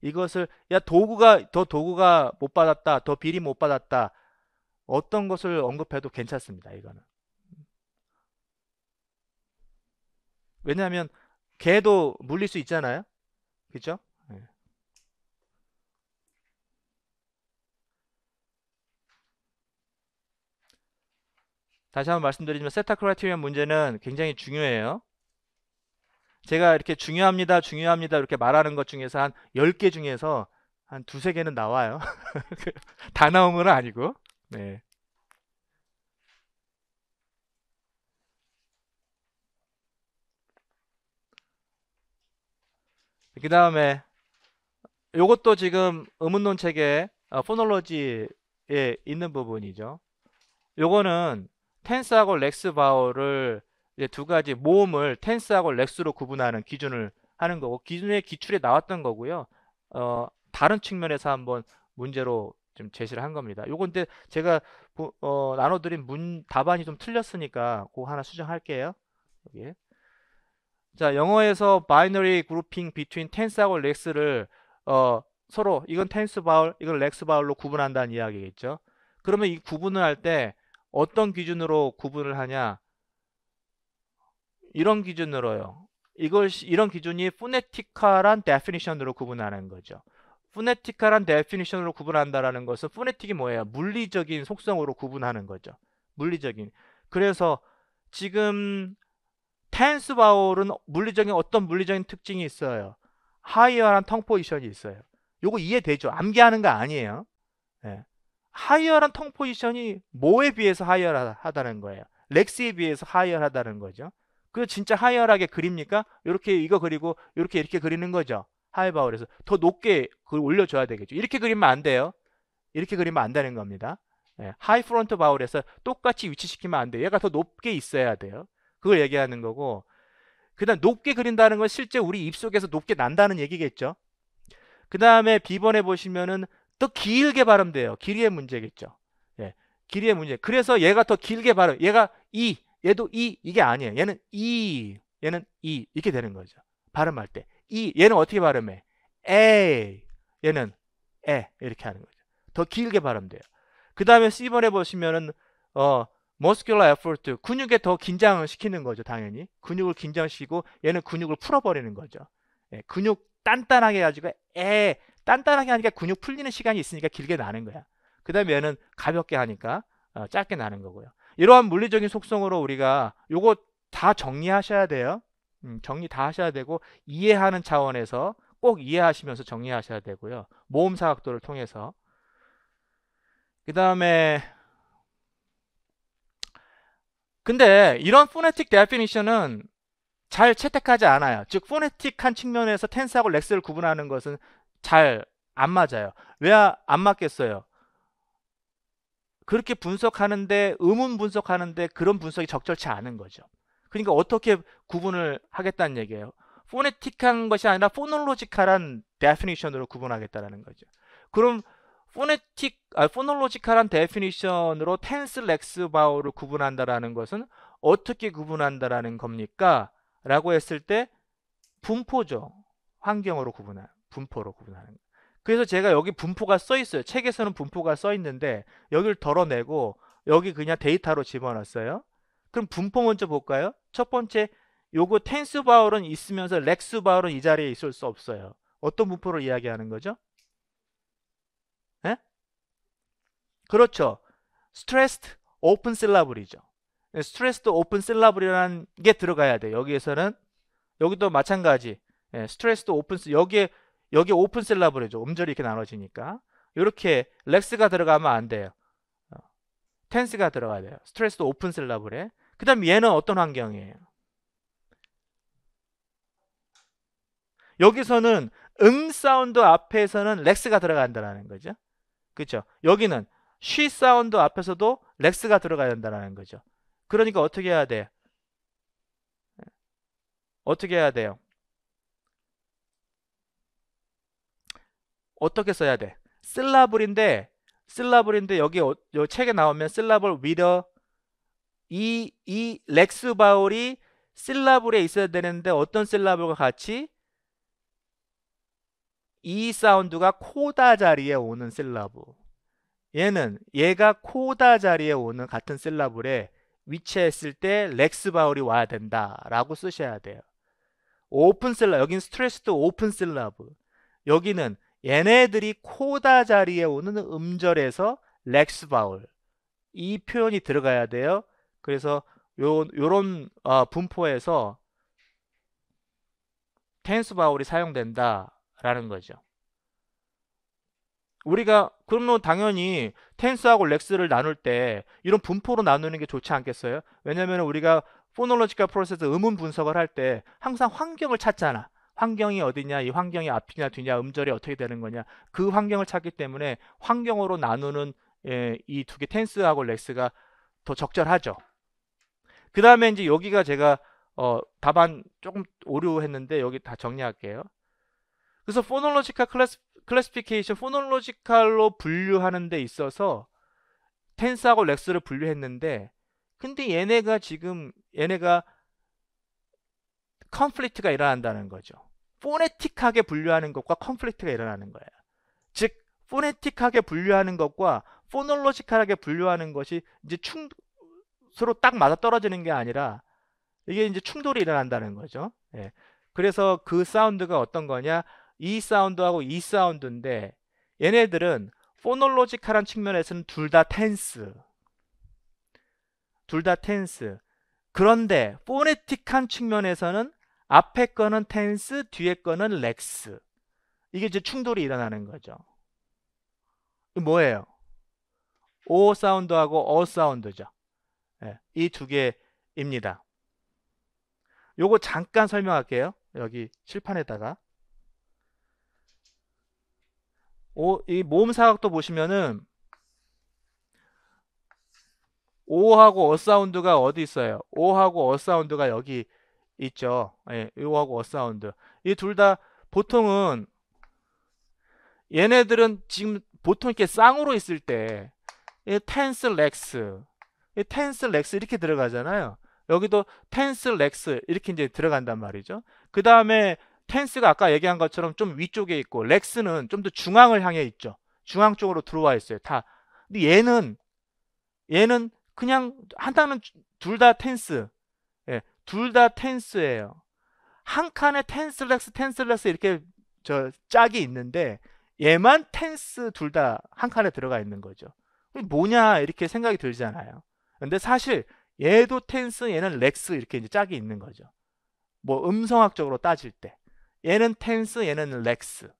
이것을 야 도구가 더 도구가 못 받았다, 더 비리 못 받았다 어떤 것을 언급해도 괜찮습니다. 이거는 왜냐하면 개도 물릴 수 있잖아요. 그죠? 네. 다시 한번 말씀드리지만 세타 크라이테리언 문제는 굉장히 중요해요. 제가 이렇게 중요합니다, 중요합니다 이렇게 말하는 것 중에서 한 10개 중에서 한 두 세 개는 나와요. 다 나온 건 아니고. 네. 그 다음에 요것도 지금 의문론 책에 어, 포놀로지에 있는 부분이죠. 요거는 텐스하고 렉스 바어를 두 가지 모음을 텐스하고 렉스로 구분하는 기준을 하는 거고 기준의 기출에 나왔던 거고요. 어, 다른 측면에서 한번 문제로 좀 제시를 한 겁니다. 요건데 제가 어, 나눠드린 문 답안이 좀 틀렸으니까 그거 하나 수정할게요. 여기. 자 영어에서 b 이너리 그룹핑 r o u p i n g between tense하고 rex를 어, 서로 이건 tense 바울 이건 rex 바울로 구분한다는 이야기겠죠 그러면 이 구분을 할 때 어떤 기준으로 구분을 하냐 이런 기준으로요 이걸 이런 기준이 포네티컬한 데피니션으로 구분하는 거죠 포네티컬한 데피니션으로 구분한다라는 것은 포네틱이 뭐예요 물리적인 속성으로 구분하는 거죠 물리적인 그래서 지금 펜스바울은 물리적인 어떤 물리적인 특징이 있어요. 하이어란 텅 포지션이 있어요. 요거 이해되죠? 암기하는 거 아니에요. 네. 하이어란 텅 포지션이 뭐에 비해서 하이어하다는 거예요. 렉스에 비해서 하이어하다는 거죠. 그 진짜 하이어하게 그립니까? 이렇게 이거 그리고 이렇게 이렇게 그리는 거죠. 하이바울에서 더 높게 그걸 올려줘야 되겠죠. 이렇게 그리면 안 돼요. 이렇게 그리면 안 되는 겁니다. 네. 하이 프론트 바울에서 똑같이 위치시키면 안 돼요. 얘가 더 높게 있어야 돼요. 그걸 얘기하는 거고 그다음 높게 그린다는 건 실제 우리 입속에서 높게 난다는 얘기겠죠. 그 다음에 비번에 보시면은 더 길게 발음돼요. 길이의 문제겠죠. 예. 길이의 문제. 그래서 얘가 더 길게 발음. 얘가 이, 얘도 이 이게 아니에요. 얘는 이, 얘는 이 이렇게 되는 거죠. 발음할 때. 이 얘는 어떻게 발음해? 에. 얘는 에 이렇게 하는 거죠. 더 길게 발음돼요. 그 다음에 C번에 보시면은 어 muscular effort, 근육에 더 긴장을 시키는 거죠, 당연히. 근육을 긴장시키고 얘는 근육을 풀어버리는 거죠. 예, 근육 단단하게 해가지고 에 단단하게 하니까 근육 풀리는 시간이 있으니까 길게 나는 거야. 그 다음에 얘는 가볍게 하니까 어, 짧게 나는 거고요. 이러한 물리적인 속성으로 우리가 요거 다 정리하셔야 돼요. 음, 정리 다 하셔야 되고 이해하는 차원에서 꼭 이해하시면서 정리하셔야 되고요. 모음사각도를 통해서 그 다음에 근데 이런 포네틱 데피니션은 잘 채택하지 않아요. 즉 포네틱한 측면에서 텐스하고 렉스를 구분하는 것은 잘 안 맞아요. 왜 안 맞겠어요? 그렇게 분석하는데 의문 분석하는데 그런 분석이 적절치 않은 거죠. 그러니까 어떻게 구분을 하겠다는 얘기예요. 포네틱한 것이 아니라 포놀로지컬한 데피니션으로 구분하겠다는 거죠. 그럼 포네틱, 아, 포놀로지컬한 데피니션으로 텐스 렉스 바우를 구분한다라는 것은 어떻게 구분한다라는 겁니까? 라고 했을 때 분포죠. 환경으로 구분한 분포로 구분하는 그래서 제가 여기 분포가 써 있어요. 책에서는 분포가 써 있는데 여기를 덜어내고 여기 그냥 데이터로 집어넣었어요. 그럼 분포 먼저 볼까요? 첫 번째 요거 텐스 바울은 있으면서 렉스 바울은 이 자리에 있을 수 없어요. 어떤 분포를 이야기하는 거죠? 에? 예? 그렇죠. stressed open syllable이죠. 예, stressed open syllable이라는 게 들어가야 돼. 여기에서는 여기도 마찬가지. 예, stressed open 여기에 여기 오픈 셀라블이죠. 음절이 이렇게 나눠지니까. 이렇게 렉스가 들어가면 안 돼요. 텐스가 어, 들어가야 돼요. 스트레스도 오픈 셀라블에. 그 다음 얘는 어떤 환경이에요? 여기서는 응 사운드 앞에서는 렉스가 들어간다는 거죠. 그쵸 여기는 쉬 사운드 앞에서도 렉스가 들어가야 된다는 거죠. 그러니까 어떻게 해야 돼? 어떻게 해야 돼요? 어떻게 써야 돼? 슬라블인데슬라블인데 여기 어, 책에 나오면 슬라블 위더 이 이 렉스 바울이 슬라블에 있어야 되는데 어떤 슬라블과 같이 이 사운드가 코다 자리에 오는 셀라브 얘는 얘가 코다 자리에 오는 같은 셀라브에 위치했을 때 렉스 바울이 와야 된다 라고 쓰셔야 돼요 오픈 셀라 여긴 스트레스도 오픈 셀라브 여기는 얘네들이 코다 자리에 오는 음절에서 렉스 바울 이 표현이 들어가야 돼요 그래서 요, 요런 어, 분포에서 텐스 바울이 사용된다 라는 거죠. 우리가 그러면 당연히 텐스하고 렉스를 나눌 때 이런 분포로 나누는 게 좋지 않겠어요? 왜냐면 우리가 포놀로지컬 프로세스 음운 분석을 할 때 항상 환경을 찾잖아. 환경이 어디냐, 이 환경이 앞이냐, 뒤냐, 음절이 어떻게 되는 거냐. 그 환경을 찾기 때문에 환경으로 나누는 예, 이두 개 텐스하고 렉스가 더 적절하죠. 그 다음에 이제 여기가 제가 어, 답안 조금 오류했는데 여기 다 정리할게요. 그래서 포놀로지컬 클래스, 클래스피케이션, 포놀로지컬로 분류하는 데 있어서 텐스하고 렉스를 분류했는데 근데 얘네가 지금 얘네가 컨플리트가 일어난다는 거죠. 포네틱하게 분류하는 것과 컨플리트가 일어나는 거예요. 즉 포네틱하게 분류하는 것과 포놀로지컬하게 분류하는 것이 이제 충 서로 딱 맞아떨어지는 게 아니라 이게 이제 충돌이 일어난다는 거죠. 예. 그래서 그 사운드가 어떤 거냐? 이 사운드하고 이 사운드인데 얘네들은 포놀로지컬한 측면에서는 둘 다 텐스 둘 다 텐스 그런데 포네틱한 측면에서는 앞에 거는 텐스 뒤에 거는 렉스 이게 이제 충돌이 일어나는 거죠 뭐예요? 오 사운드하고 어 사운드죠 네, 예, 이두 개입니다 요거 잠깐 설명할게요 여기 칠판에다가 오, 이 모음 사각도 보시면은 오하고 어 사운드가 어디 있어요? 오하고 어 사운드가 여기 있죠. 예, 오하고 어 사운드. 이 둘 다 보통은 얘네들은 지금 보통 이렇게 쌍으로 있을 때 텐스 렉스 텐스 렉스 이렇게 들어가잖아요. 여기도 텐스 렉스 이렇게 이제 들어간단 말이죠. 그 다음에 텐스가 아까 얘기한 것처럼 좀 위쪽에 있고 렉스는 좀 더 중앙을 향해 있죠. 중앙 쪽으로 들어와 있어요. 다. 근데 얘는 얘는 그냥 한 칸은 둘 다 텐스. 예. 둘다 텐스예요. 한 칸에 텐스 렉스 텐스 렉스 이렇게 저 짝이 있는데 얘만 텐스 둘 다 한 칸에 들어가 있는 거죠. 뭐냐 이렇게 생각이 들잖아요. 근데 사실 얘도 텐스 얘는 렉스 이렇게 이제 짝이 있는 거죠. 뭐 음성학적으로 따질 때. 얘는 텐스, 얘는 렉스.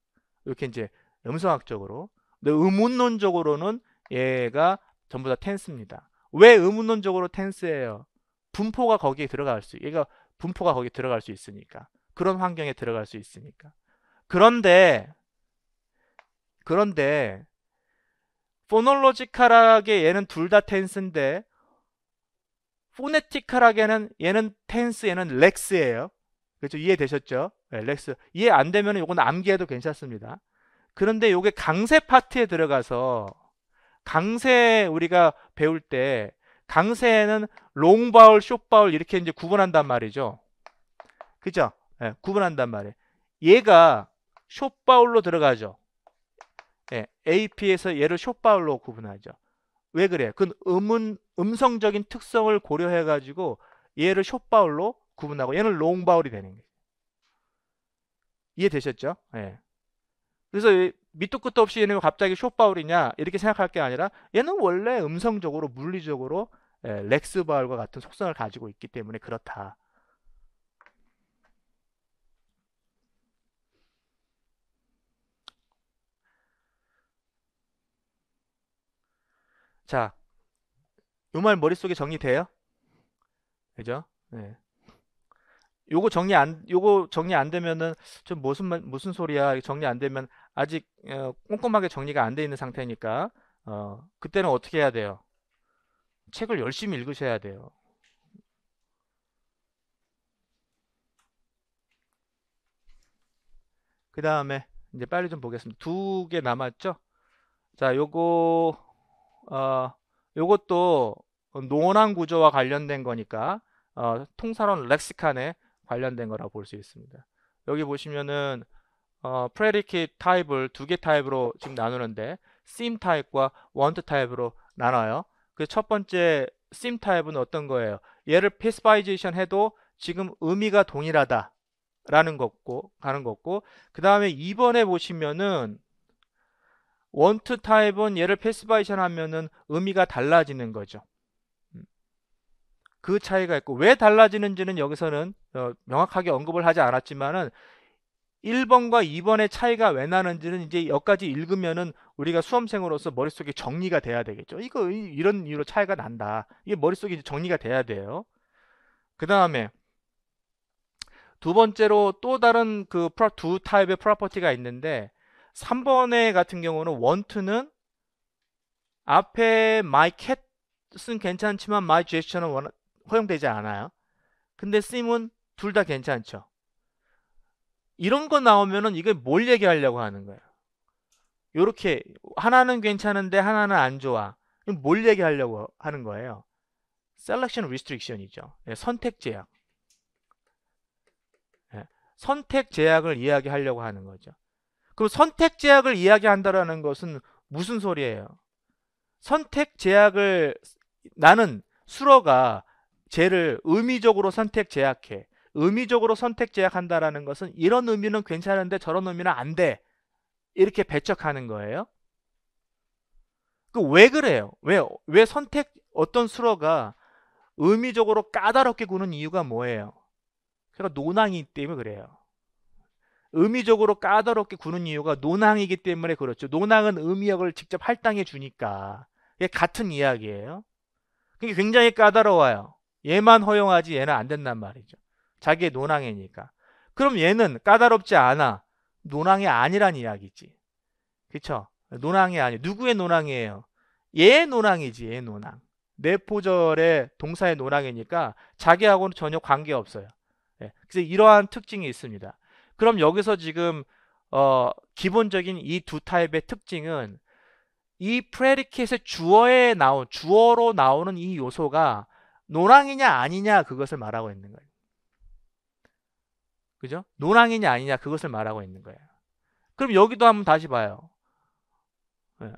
이렇게 이제 음성학적으로. 근데 의문론적으로는 얘가 전부 다 텐스입니다. 왜 의문론적으로 텐스예요? 분포가 거기에 들어갈 수, 얘가 분포가 거기에 들어갈 수 있으니까. 그런 환경에 들어갈 수 있으니까. 그런데, 그런데, 포놀로지컬하게 얘는 둘 다 텐스인데, 포네티컬하게는 얘는 텐스, 얘는 렉스예요. 그렇죠? 이해되셨죠? 네, 렉스. 이해 안 되면 이건 암기해도 괜찮습니다. 그런데 이게 강세 파트에 들어가서 강세 우리가 배울 때 강세는 롱바울, 숏바울 이렇게 이제 구분한단 말이죠. 그죠? 네, 구분한단 말이에요. 얘가 숏바울로 들어가죠. 예, AP에서 얘를 숏바울로 구분하죠. 왜 그래요? 그건 음은 음성적인 특성을 고려해 가지고 얘를 숏바울로 구분하고 얘는 롱바울이 되는 거예요. 이해되셨죠? 예. 그래서 밑도 끝도 없이 얘는 갑자기 숏바울이냐 이렇게 생각할 게 아니라 얘는 원래 음성적으로 물리적으로 예, 렉스바울과 같은 속성을 가지고 있기 때문에 그렇다. 자, 요 말 머릿속에 정리돼요? 그죠? 네. 요거 정리 안 요거 정리 안 되면은 좀 무슨 무슨 소리야 정리 안 되면 아직 어, 꼼꼼하게 정리가 안 돼 있는 상태니까 어, 그때는 어떻게 해야 돼요? 책을 열심히 읽으셔야 돼요. 그 다음에 이제 빨리 좀 보겠습니다. 두 개 남았죠? 자, 요거 어, 요것도 논한 구조와 관련된 거니까 어, 통사론 렉시칸에 관련된 거라고 볼 수 있습니다. 여기 보시면은 어, predicate 타입을 두 개 타입으로 지금 나누는데 sim 타입과 want 타입으로 나눠요. 그 첫 번째 sim 타입은 어떤 거예요? 얘를 패스파이제이션 해도 지금 의미가 동일하다 라는 것고 가는 것고그 다음에 2번에 보시면은 want 타입은 얘를 패스바이션 하면은 의미가 달라지는 거죠 그 차이가 있고 왜 달라지는지는 여기서는 어, 명확하게 언급을 하지 않았지만은 1번과 2번의 차이가 왜 나는지는 이제 여기까지 읽으면은 우리가 수험생으로서 머릿속에 정리가 돼야 되겠죠. 이거 이런 이유로 차이가 난다. 이게 머릿속에 이제 정리가 돼야 돼요. 그 다음에 두 번째로 또 다른 그 두 타입의 프로퍼티가 있는데 3번의 같은 경우는 원투는 앞에 my cat은 괜찮지만 my gesture는 허용되지 않아요. 근데 쓰임은둘 다 괜찮죠. 이런 거 나오면은 이게 뭘 얘기하려고 하는 거예요. 요렇게 하나는 괜찮은데 하나는 안 좋아. 뭘 얘기하려고 하는 거예요? 셀렉션 리스트릭션이죠. 예, 선택 제약. 예, 선택 제약을 이야기하려고 하는 거죠. 그럼 선택 제약을 이야기한다라는 것은 무슨 소리예요? 선택 제약을 나는 수로가 죄를 의미적으로 선택 제약해. 의미적으로 선택 제약한다라는 것은 이런 의미는 괜찮은데 저런 의미는 안 돼. 이렇게 배척하는 거예요. 그 왜 그래요? 왜, 왜 선택, 어떤 수로가 의미적으로 까다롭게 구는 이유가 뭐예요? 그러니까 노낭이기 때문에 그래요. 의미적으로 까다롭게 구는 이유가 노낭이기 때문에 그렇죠. 노낭은 의미역을 직접 할당해 주니까. 같은 이야기예요. 그게 굉장히 까다로워요. 얘만 허용하지 얘는 안 된단 말이죠. 자기의 논항이니까. 그럼 얘는 까다롭지 않아. 논항이 아니란 이야기지. 그쵸? 논항이 아니. 에요 누구의 논항이에요? 얘의 논항이지. 얘의 논항. 내포절의 동사의 논항이니까 자기하고는 전혀 관계없어요. 예. 그래서 이러한 특징이 있습니다. 그럼 여기서 지금 어, 기본적인 이 두 타입의 특징은 이 프레디켓의 주어에 나온 주어로 나오는 이 요소가 노랑이냐 아니냐 그것을 말하고 있는 거예요. 그죠? 노랑이냐 아니냐 그것을 말하고 있는 거예요. 그럼 여기도 한번 다시 봐요. 예.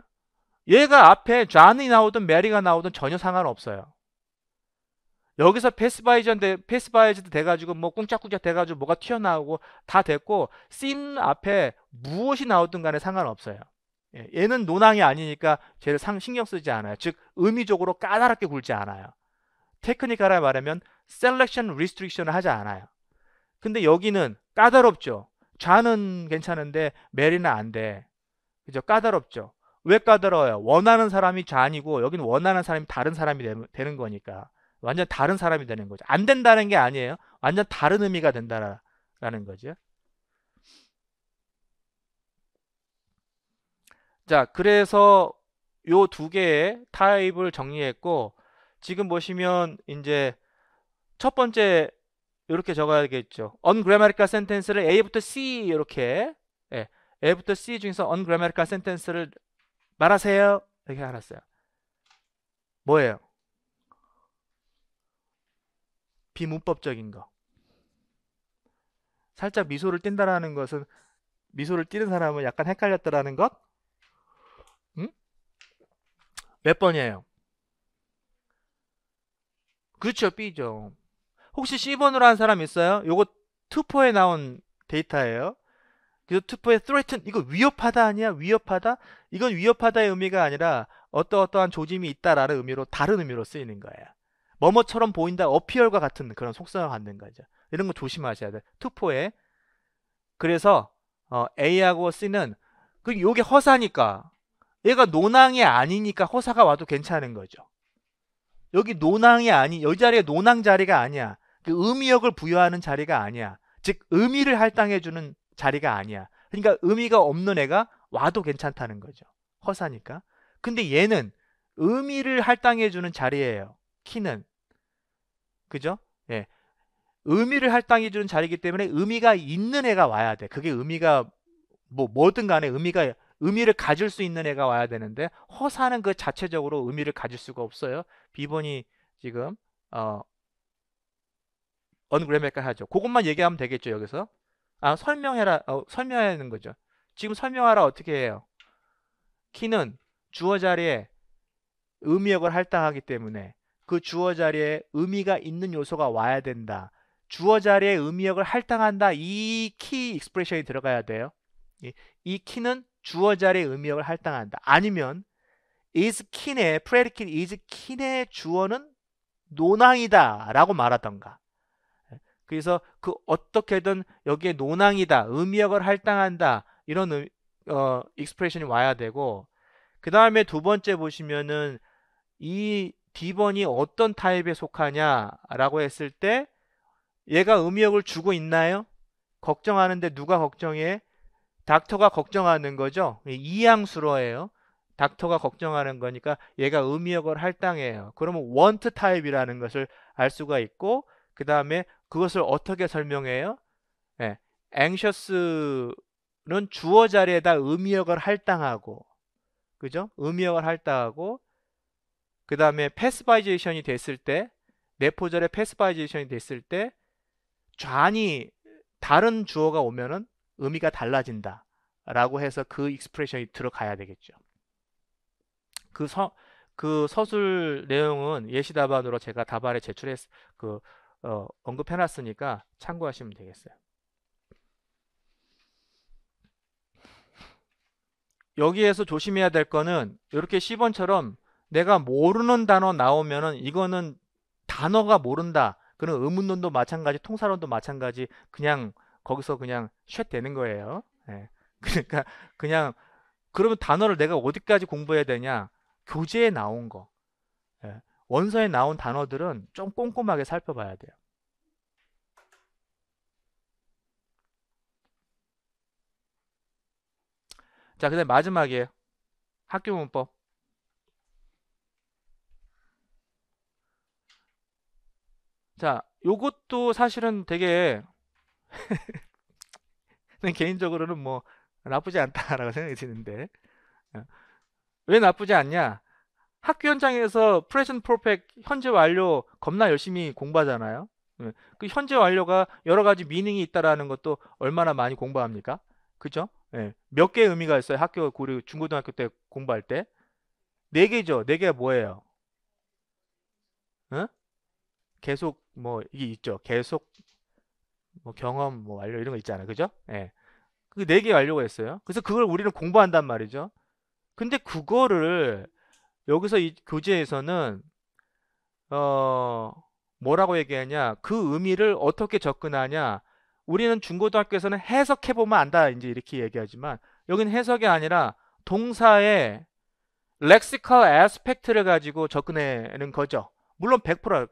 얘가 앞에 존이 나오든 메리가 나오든 전혀 상관없어요. 여기서 패스바이전 돼, 패스바이전 돼가지고 뭐 꿍짝꿍짝 돼가지고 뭐가 튀어나오고 다 됐고 씬 앞에 무엇이 나오든 간에 상관없어요. 예. 얘는 노랑이 아니니까 쟤를 상, 신경 쓰지 않아요. 즉 의미적으로 까다롭게 굴지 않아요. 테크니컬하게 말하면 셀렉션 리스트릭션을 하지 않아요. 근데 여기는 까다롭죠. 좌는 괜찮은데 메리는 안 돼. 그죠? 까다롭죠. 왜 까다로워요? 원하는 사람이 좌아니고 여기는 원하는 사람이 다른 사람이 되, 는 거니까 완전 다른 사람이 되는 거죠. 안 된다는 게 아니에요. 완전 다른 의미가 된다라는 거죠. 자, 그래서 요 두 개의 타입을 정리했고 지금 보시면 이제 첫 번째 이렇게 적어야겠죠. ungrammatical sentence를 A부터 C 이렇게 예, A부터 C 중에서 ungrammatical sentence를 말하세요. 이렇게 알았어요. 뭐예요? 비문법적인 거. 살짝 미소를 띈다라는 것은 미소를 띠는 사람은 약간 헷갈렸다라는 것? 응? 몇 번이에요? 그렇죠. B죠. 혹시 c 번호로한 사람 있어요? 요거 투포에 나온 데이터예요. 그래서 투포에 threaten 이거 위협하다 아니야? 위협하다? 이건 위협하다의 의미가 아니라 어떠어떠한 조짐이 있다라는 의미로 다른 의미로 쓰이는 거예요. 뭐뭐처럼 보인다 어피얼과 같은 그런 속성을 갖는 거죠. 이런 거 조심하셔야 돼. 투포에 그래서 어, A하고 C는 그 요게 허사니까 얘가 노항이 아니니까 허사가 와도 괜찮은 거죠. 여기 논항이 아니 여기 자리가 논항 자리가 아니야. 그 의미역을 부여하는 자리가 아니야. 즉 의미를 할당해 주는 자리가 아니야. 그러니까 의미가 없는 애가 와도 괜찮다는 거죠. 허사니까. 근데 얘는 의미를 할당해 주는 자리예요. 키는 그죠? 예. 의미를 할당해 주는 자리이기 때문에 의미가 있는 애가 와야 돼. 그게 의미가 뭐 뭐든 간에 의미가 의미를 가질 수 있는 애가 와야 되는데 허사는 그 자체적으로 의미를 가질 수가 없어요. 비번이 지금 어 언그레메카 하죠. 그것만 얘기하면 되겠죠 여기서. 아 설명해라 어, 설명하는 거죠. 지금 설명하라 어떻게 해요? 키는 주어 자리에 의미역을 할당하기 때문에 그 주어 자리에 의미가 있는 요소가 와야 된다. 주어 자리에 의미역을 할당한다. 이 키 익스프레션이 들어가야 돼요. 이, 이 키는 주어 자리의 음역을 할당한다. 아니면 is 킨의 predicate is 킨의 주어는 논항이다 라고 말하던가 그래서 그 어떻게든 여기에 논항이다 음역을 할당한다 이런 음, 어, 익스프레션이 와야 되고 그 다음에 두 번째 보시면은 이 D번이 어떤 타입에 속하냐 라고 했을 때 얘가 음역을 주고 있나요? 걱정하는데 누가 걱정해? 닥터가 걱정하는 거죠. 이양수로예요 닥터가 걱정하는 거니까 얘가 의미역을 할당해요. 그러면 원트 타입이라는 것을 알 수가 있고 그 다음에 그것을 어떻게 설명해요? 예, anxious는 주어 자리에다 의미역을 할당하고 그죠? 의미역을 할당하고 그 다음에 패스바이제이션이 됐을 때내포절에 패스바이제이션이 됐을 때 좌니 다른 주어가 오면은 의미가 달라진다 라고 해서 그 익스프레션이 들어가야 되겠죠. 그, 서, 그 서술 내용은 예시 답안으로 제가 답안에 제출했, 그, 어, 언급해놨으니까 참고하시면 되겠어요. 여기에서 조심해야 될 거는 이렇게 10번처럼 내가 모르는 단어 나오면은 이거는 단어가 모른다. 그런 의문론도 마찬가지, 통사론도 마찬가지 그냥 거기서 그냥 쉣 되는 거예요. 예. 그러니까 그냥 그러면 단어를 내가 어디까지 공부해야 되냐? 교재에 나온 거. 예. 원서에 나온 단어들은 좀 꼼꼼하게 살펴봐야 돼요. 자, 그다음 마지막이에요. 학교 문법. 자, 요것도 사실은 되게 네, 개인적으로는 뭐 나쁘지 않다라고 생각이 드는데 어. 왜 나쁘지 않냐? 학교 현장에서 프레젠 퍼펙 현재 완료 겁나 열심히 공부하잖아요. 예. 그 현재 완료가 여러 가지 미닝이 있다라는 것도 얼마나 많이 공부합니까? 그죠? 네. 몇 개의 의미가 있어요. 학교 고리 중고등학교 때 공부할 때 네 개죠. 네 개가 뭐예요? 응? 어? 계속 뭐 이게 있죠. 계속 뭐 경험 뭐 완료 이런 거 있잖아요. 그죠? 예. 그 네개 완료가 있어요. 그래서 그걸 우리는 공부한단 말이죠. 근데 그거를 여기서 이 교재에서는 어 뭐라고 얘기하냐? 그 의미를 어떻게 접근하냐? 우리는 중고등학교에서는 해석해 보면 안다 이제 이렇게 얘기하지만 여긴 해석이 아니라 동사의 렉시컬 에스펙트를 가지고 접근하는 거죠. 물론 100%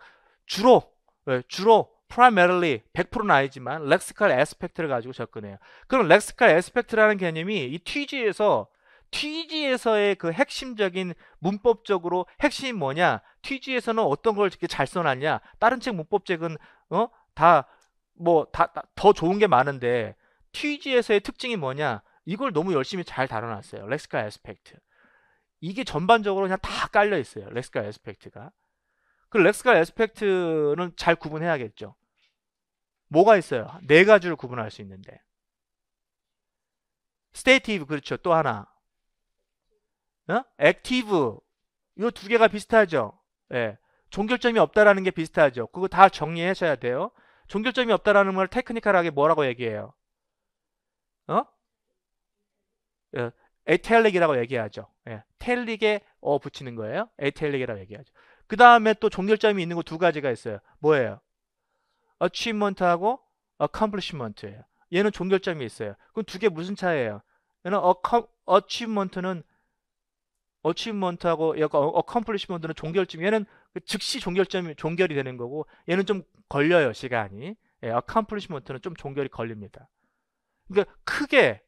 주로 예, 주로 primarily 100%는 아니지만 lexical aspect를 가지고 접근해요. 그럼 lexical aspect라는 개념이 이 TG에서 TG에서의 그 핵심적인 문법적으로 핵심이 뭐냐? TG에서는 어떤 걸 이렇게 잘 써놨냐? 다른 책 문법책은 어? 다 뭐 다 더 좋은 게 많은데 TG에서의 특징이 뭐냐? 이걸 너무 열심히 잘 다뤄놨어요. lexical aspect. 이게 전반적으로 그냥 다 깔려 있어요. lexical aspect가. 그 lexical 는잘 구분해야겠죠. 뭐가 있어요? 네가지를 구분할 수 있는데. 스테이티브 그렇죠. 또 하나. 어? 액티브. 이두 개가 비슷하죠. 예. 종결점이 없다라는 게 비슷하죠. 그거 다 정리하셔야 돼요. 종결점이 없다라는 걸 테크니컬하게 뭐라고 얘기해요? 어? 예. 에텔릭이라고 얘기하죠. 예. 텔릭에 어 붙이는 거예요. 에텔릭이라고 얘기하죠. 그 다음에 또 종결점이 있는 거 두 가지가 있어요. 뭐예요? achievement하고 accomplishment예요. 얘는 종결점이 있어요. 그럼 두 개 무슨 차이예요? 얘는 achievement는 achievement하고 accomplishment는 종결점. 이 얘는 그 즉시 종결점이 종결이 되는 거고 얘는 좀 걸려요, 시간이. 예, accomplishment는 좀 종결이 걸립니다. 그러니까 크게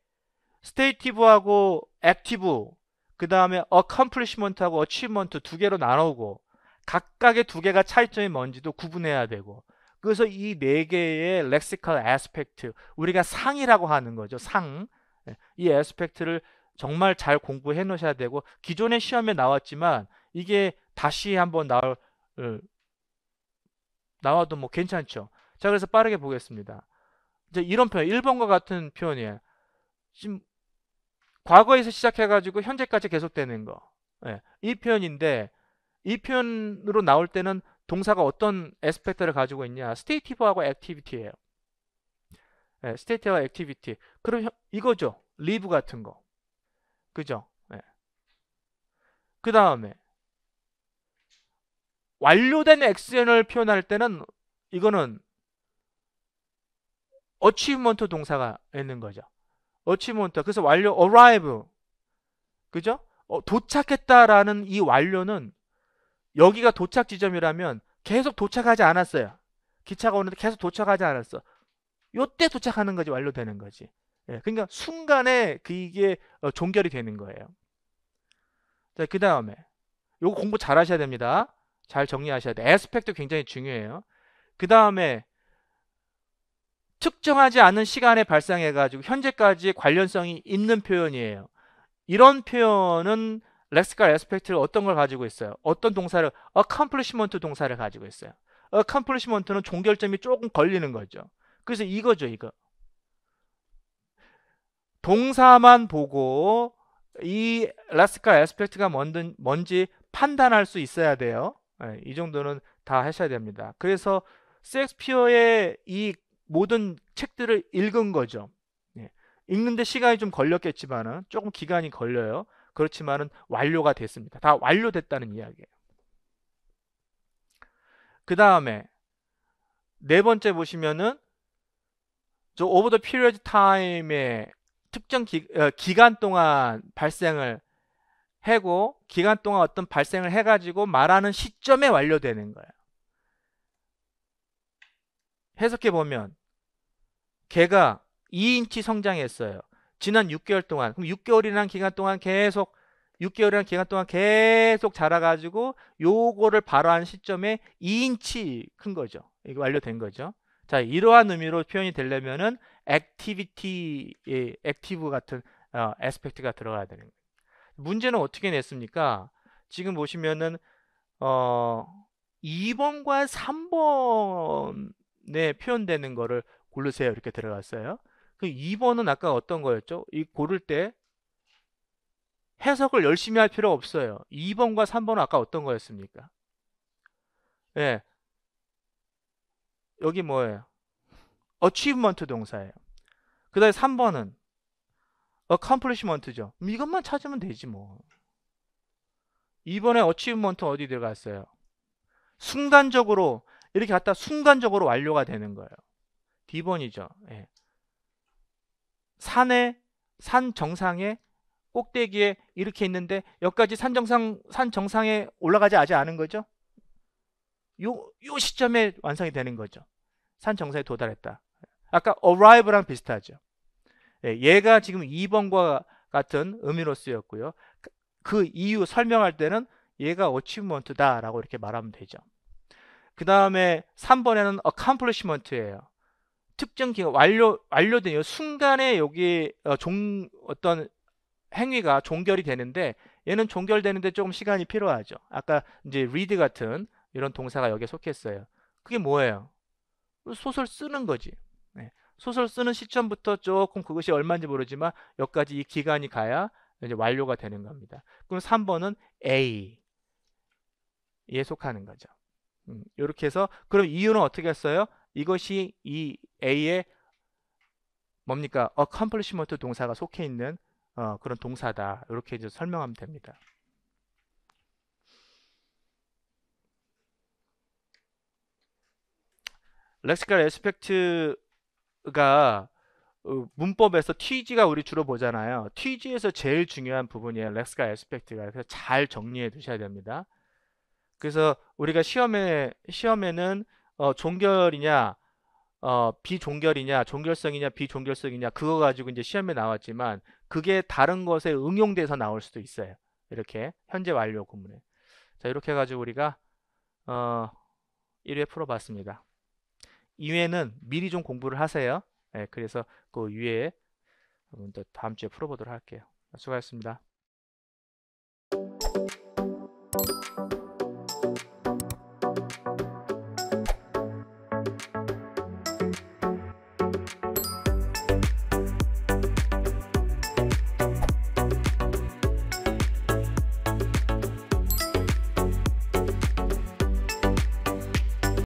스테이티브하고 액티브 그 다음에 accomplishment하고 achievement 두 개로 나누고 각각의 두 개가 차이점이 뭔지도 구분해야 되고 그래서 이 네 개의 렉시컬 에스펙트 우리가 상이라고 하는 거죠. 상. 예, 이 에스펙트를 정말 잘 공부해 놓으셔야 되고 기존의 시험에 나왔지만 이게 다시 한번 나올 어, 나와도 뭐 괜찮죠. 자, 그래서 빠르게 보겠습니다. 이제 이런 표현, 1번과 같은 표현이에요. 지금 과거에서 시작해가지고 현재까지 계속되는 거. 예, 이 표현인데 이 표현으로 나올 때는 동사가 어떤 에스펙트를 가지고 있냐 스테이티브하고 액티비티예요 예, 스테이티와 액티비티 그럼 이거죠 리브 같은 거 그죠 예. 그 다음에 완료된 액션을 표현할 때는 이거는 어치먼트 동사가 있는 거죠 어치먼트 그래서 완료 arrive 그죠 어, 도착했다라는 이 완료는 여기가 도착 지점이라면 계속 도착하지 않았어요. 기차가 오는데 계속 도착하지 않았어. 요 때 도착하는 거지 완료되는 거지. 예, 그러니까 순간에 그게 어, 종결이 되는 거예요. 자, 그 다음에 요거 공부 잘 하셔야 됩니다. 잘 정리하셔야 돼. 에스펙도 굉장히 중요해요. 그 다음에 특정하지 않은 시간에 발생해가지고 현재까지 관련성이 있는 표현이에요. 이런 표현은 l 스 x 에스펙트를 어떤 걸 가지고 있어요? 어떤 동사를 accomplishment 동사를 가지고 있어요. accomplishment는 종결점이 조금 걸리는 거죠. 그래서 이거죠, 이거. 동사만 보고 이 l 스 x 에스펙트가 뭔든, 뭔지 판단할 수 있어야 돼요. 네, 이 정도는 다 하셔야 됩니다. 그래서 섹스피어의 이 모든 책들을 읽은 거죠. 예. 읽는데 시간이 좀 걸렸겠지만은 조금 기간이 걸려요. 그렇지만은 완료가 됐습니다. 다 완료됐다는 이야기예요. 그 다음에 네 번째 보시면은 저 over the period time의 특정 기, 어, 기간 동안 발생을 해고 기간 동안 어떤 발생을 해가지고 말하는 시점에 완료되는 거예요. 해석해 보면 개가 2인치 성장했어요. 지난 6개월 동안 그럼 6개월이라는 기간 동안 계속 6개월이라는 기간 동안 계속 자라가지고 요거를 발화한 시점에 2인치 큰 거죠. 이게 완료된 거죠. 자 이러한 의미로 표현이 되려면은 액티비티 예, 액티브 같은 어, 에스펙트가 들어가야 되는 거예요. 문제는 어떻게 냈습니까? 지금 보시면은 어 2번과 3번에 표현되는 거를 고르세요 이렇게 들어갔어요. 그 2번은 아까 어떤 거였죠? 이 고를 때 해석을 열심히 할 필요 없어요. 2번과 3번은 아까 어떤 거였습니까? 예. 여기 뭐예요? 어치브먼트 동사예요. 그 다음에 3번은 accomplishment죠. 이것만 찾으면 되지 뭐. 이번에 어치브먼트 어디 들어갔어요? 순간적으로 이렇게 갖다 순간적으로 완료가 되는 거예요. D번이죠. 예. 산에 산 정상에 꼭대기에 이렇게 있는데 여기까지 산 정상 산 정상에 올라가지 아직 않은 거죠. 요 요 시점에 완성이 되는 거죠. 산 정상에 도달했다. 아까 arrive랑 비슷하죠. 예, 얘가 지금 2번과 같은 의미로 쓰였고요. 그, 그 이유 설명할 때는 얘가 achievement다라고 이렇게 말하면 되죠. 그 다음에 3번에는 accomplishment예요. 특정 기간 완료 완료되요 순간에 여기 어, 종 어떤 행위가 종결이 되는데 얘는 종결되는데 조금 시간이 필요하죠. 아까 이제 read 같은 이런 동사가 여기에 속했어요. 그게 뭐예요? 소설 쓰는 거지. 네. 소설 쓰는 시점부터 조금 그것이 얼마인지 모르지만 여기까지 이 기간이 가야 이제 완료가 되는 겁니다. 그럼 3번은 A 예 속하는 거죠. 이렇게 음, 해서 그럼 이유는 어떻게 했어요? 이것이 이 A의 뭡니까? accomplishment 동사가 속해 있는 어, 그런 동사다. 이렇게 이제 설명하면 됩니다. 렉시컬 에스펙트가 어, 문법에서 TG가 우리 주로 보잖아요. TG에서 제일 중요한 부분이에요. 렉스카 에스펙트가. 그래서 잘 정리해 두셔야 됩니다. 그래서 우리가 시험에 시험에는 어, 종결이냐 어, 비종결이냐 종결성이냐 비종결성이냐 그거 가지고 이제 시험에 나왔지만 그게 다른 것에 응용돼서 나올 수도 있어요. 이렇게 현재 완료 구문에 자 이렇게 해가지고 우리가 어, 1회 풀어봤습니다. 2회는 미리 좀 공부를 하세요. 네, 그래서 그 위에 다음 주에 풀어보도록 할게요. 수고하셨습니다.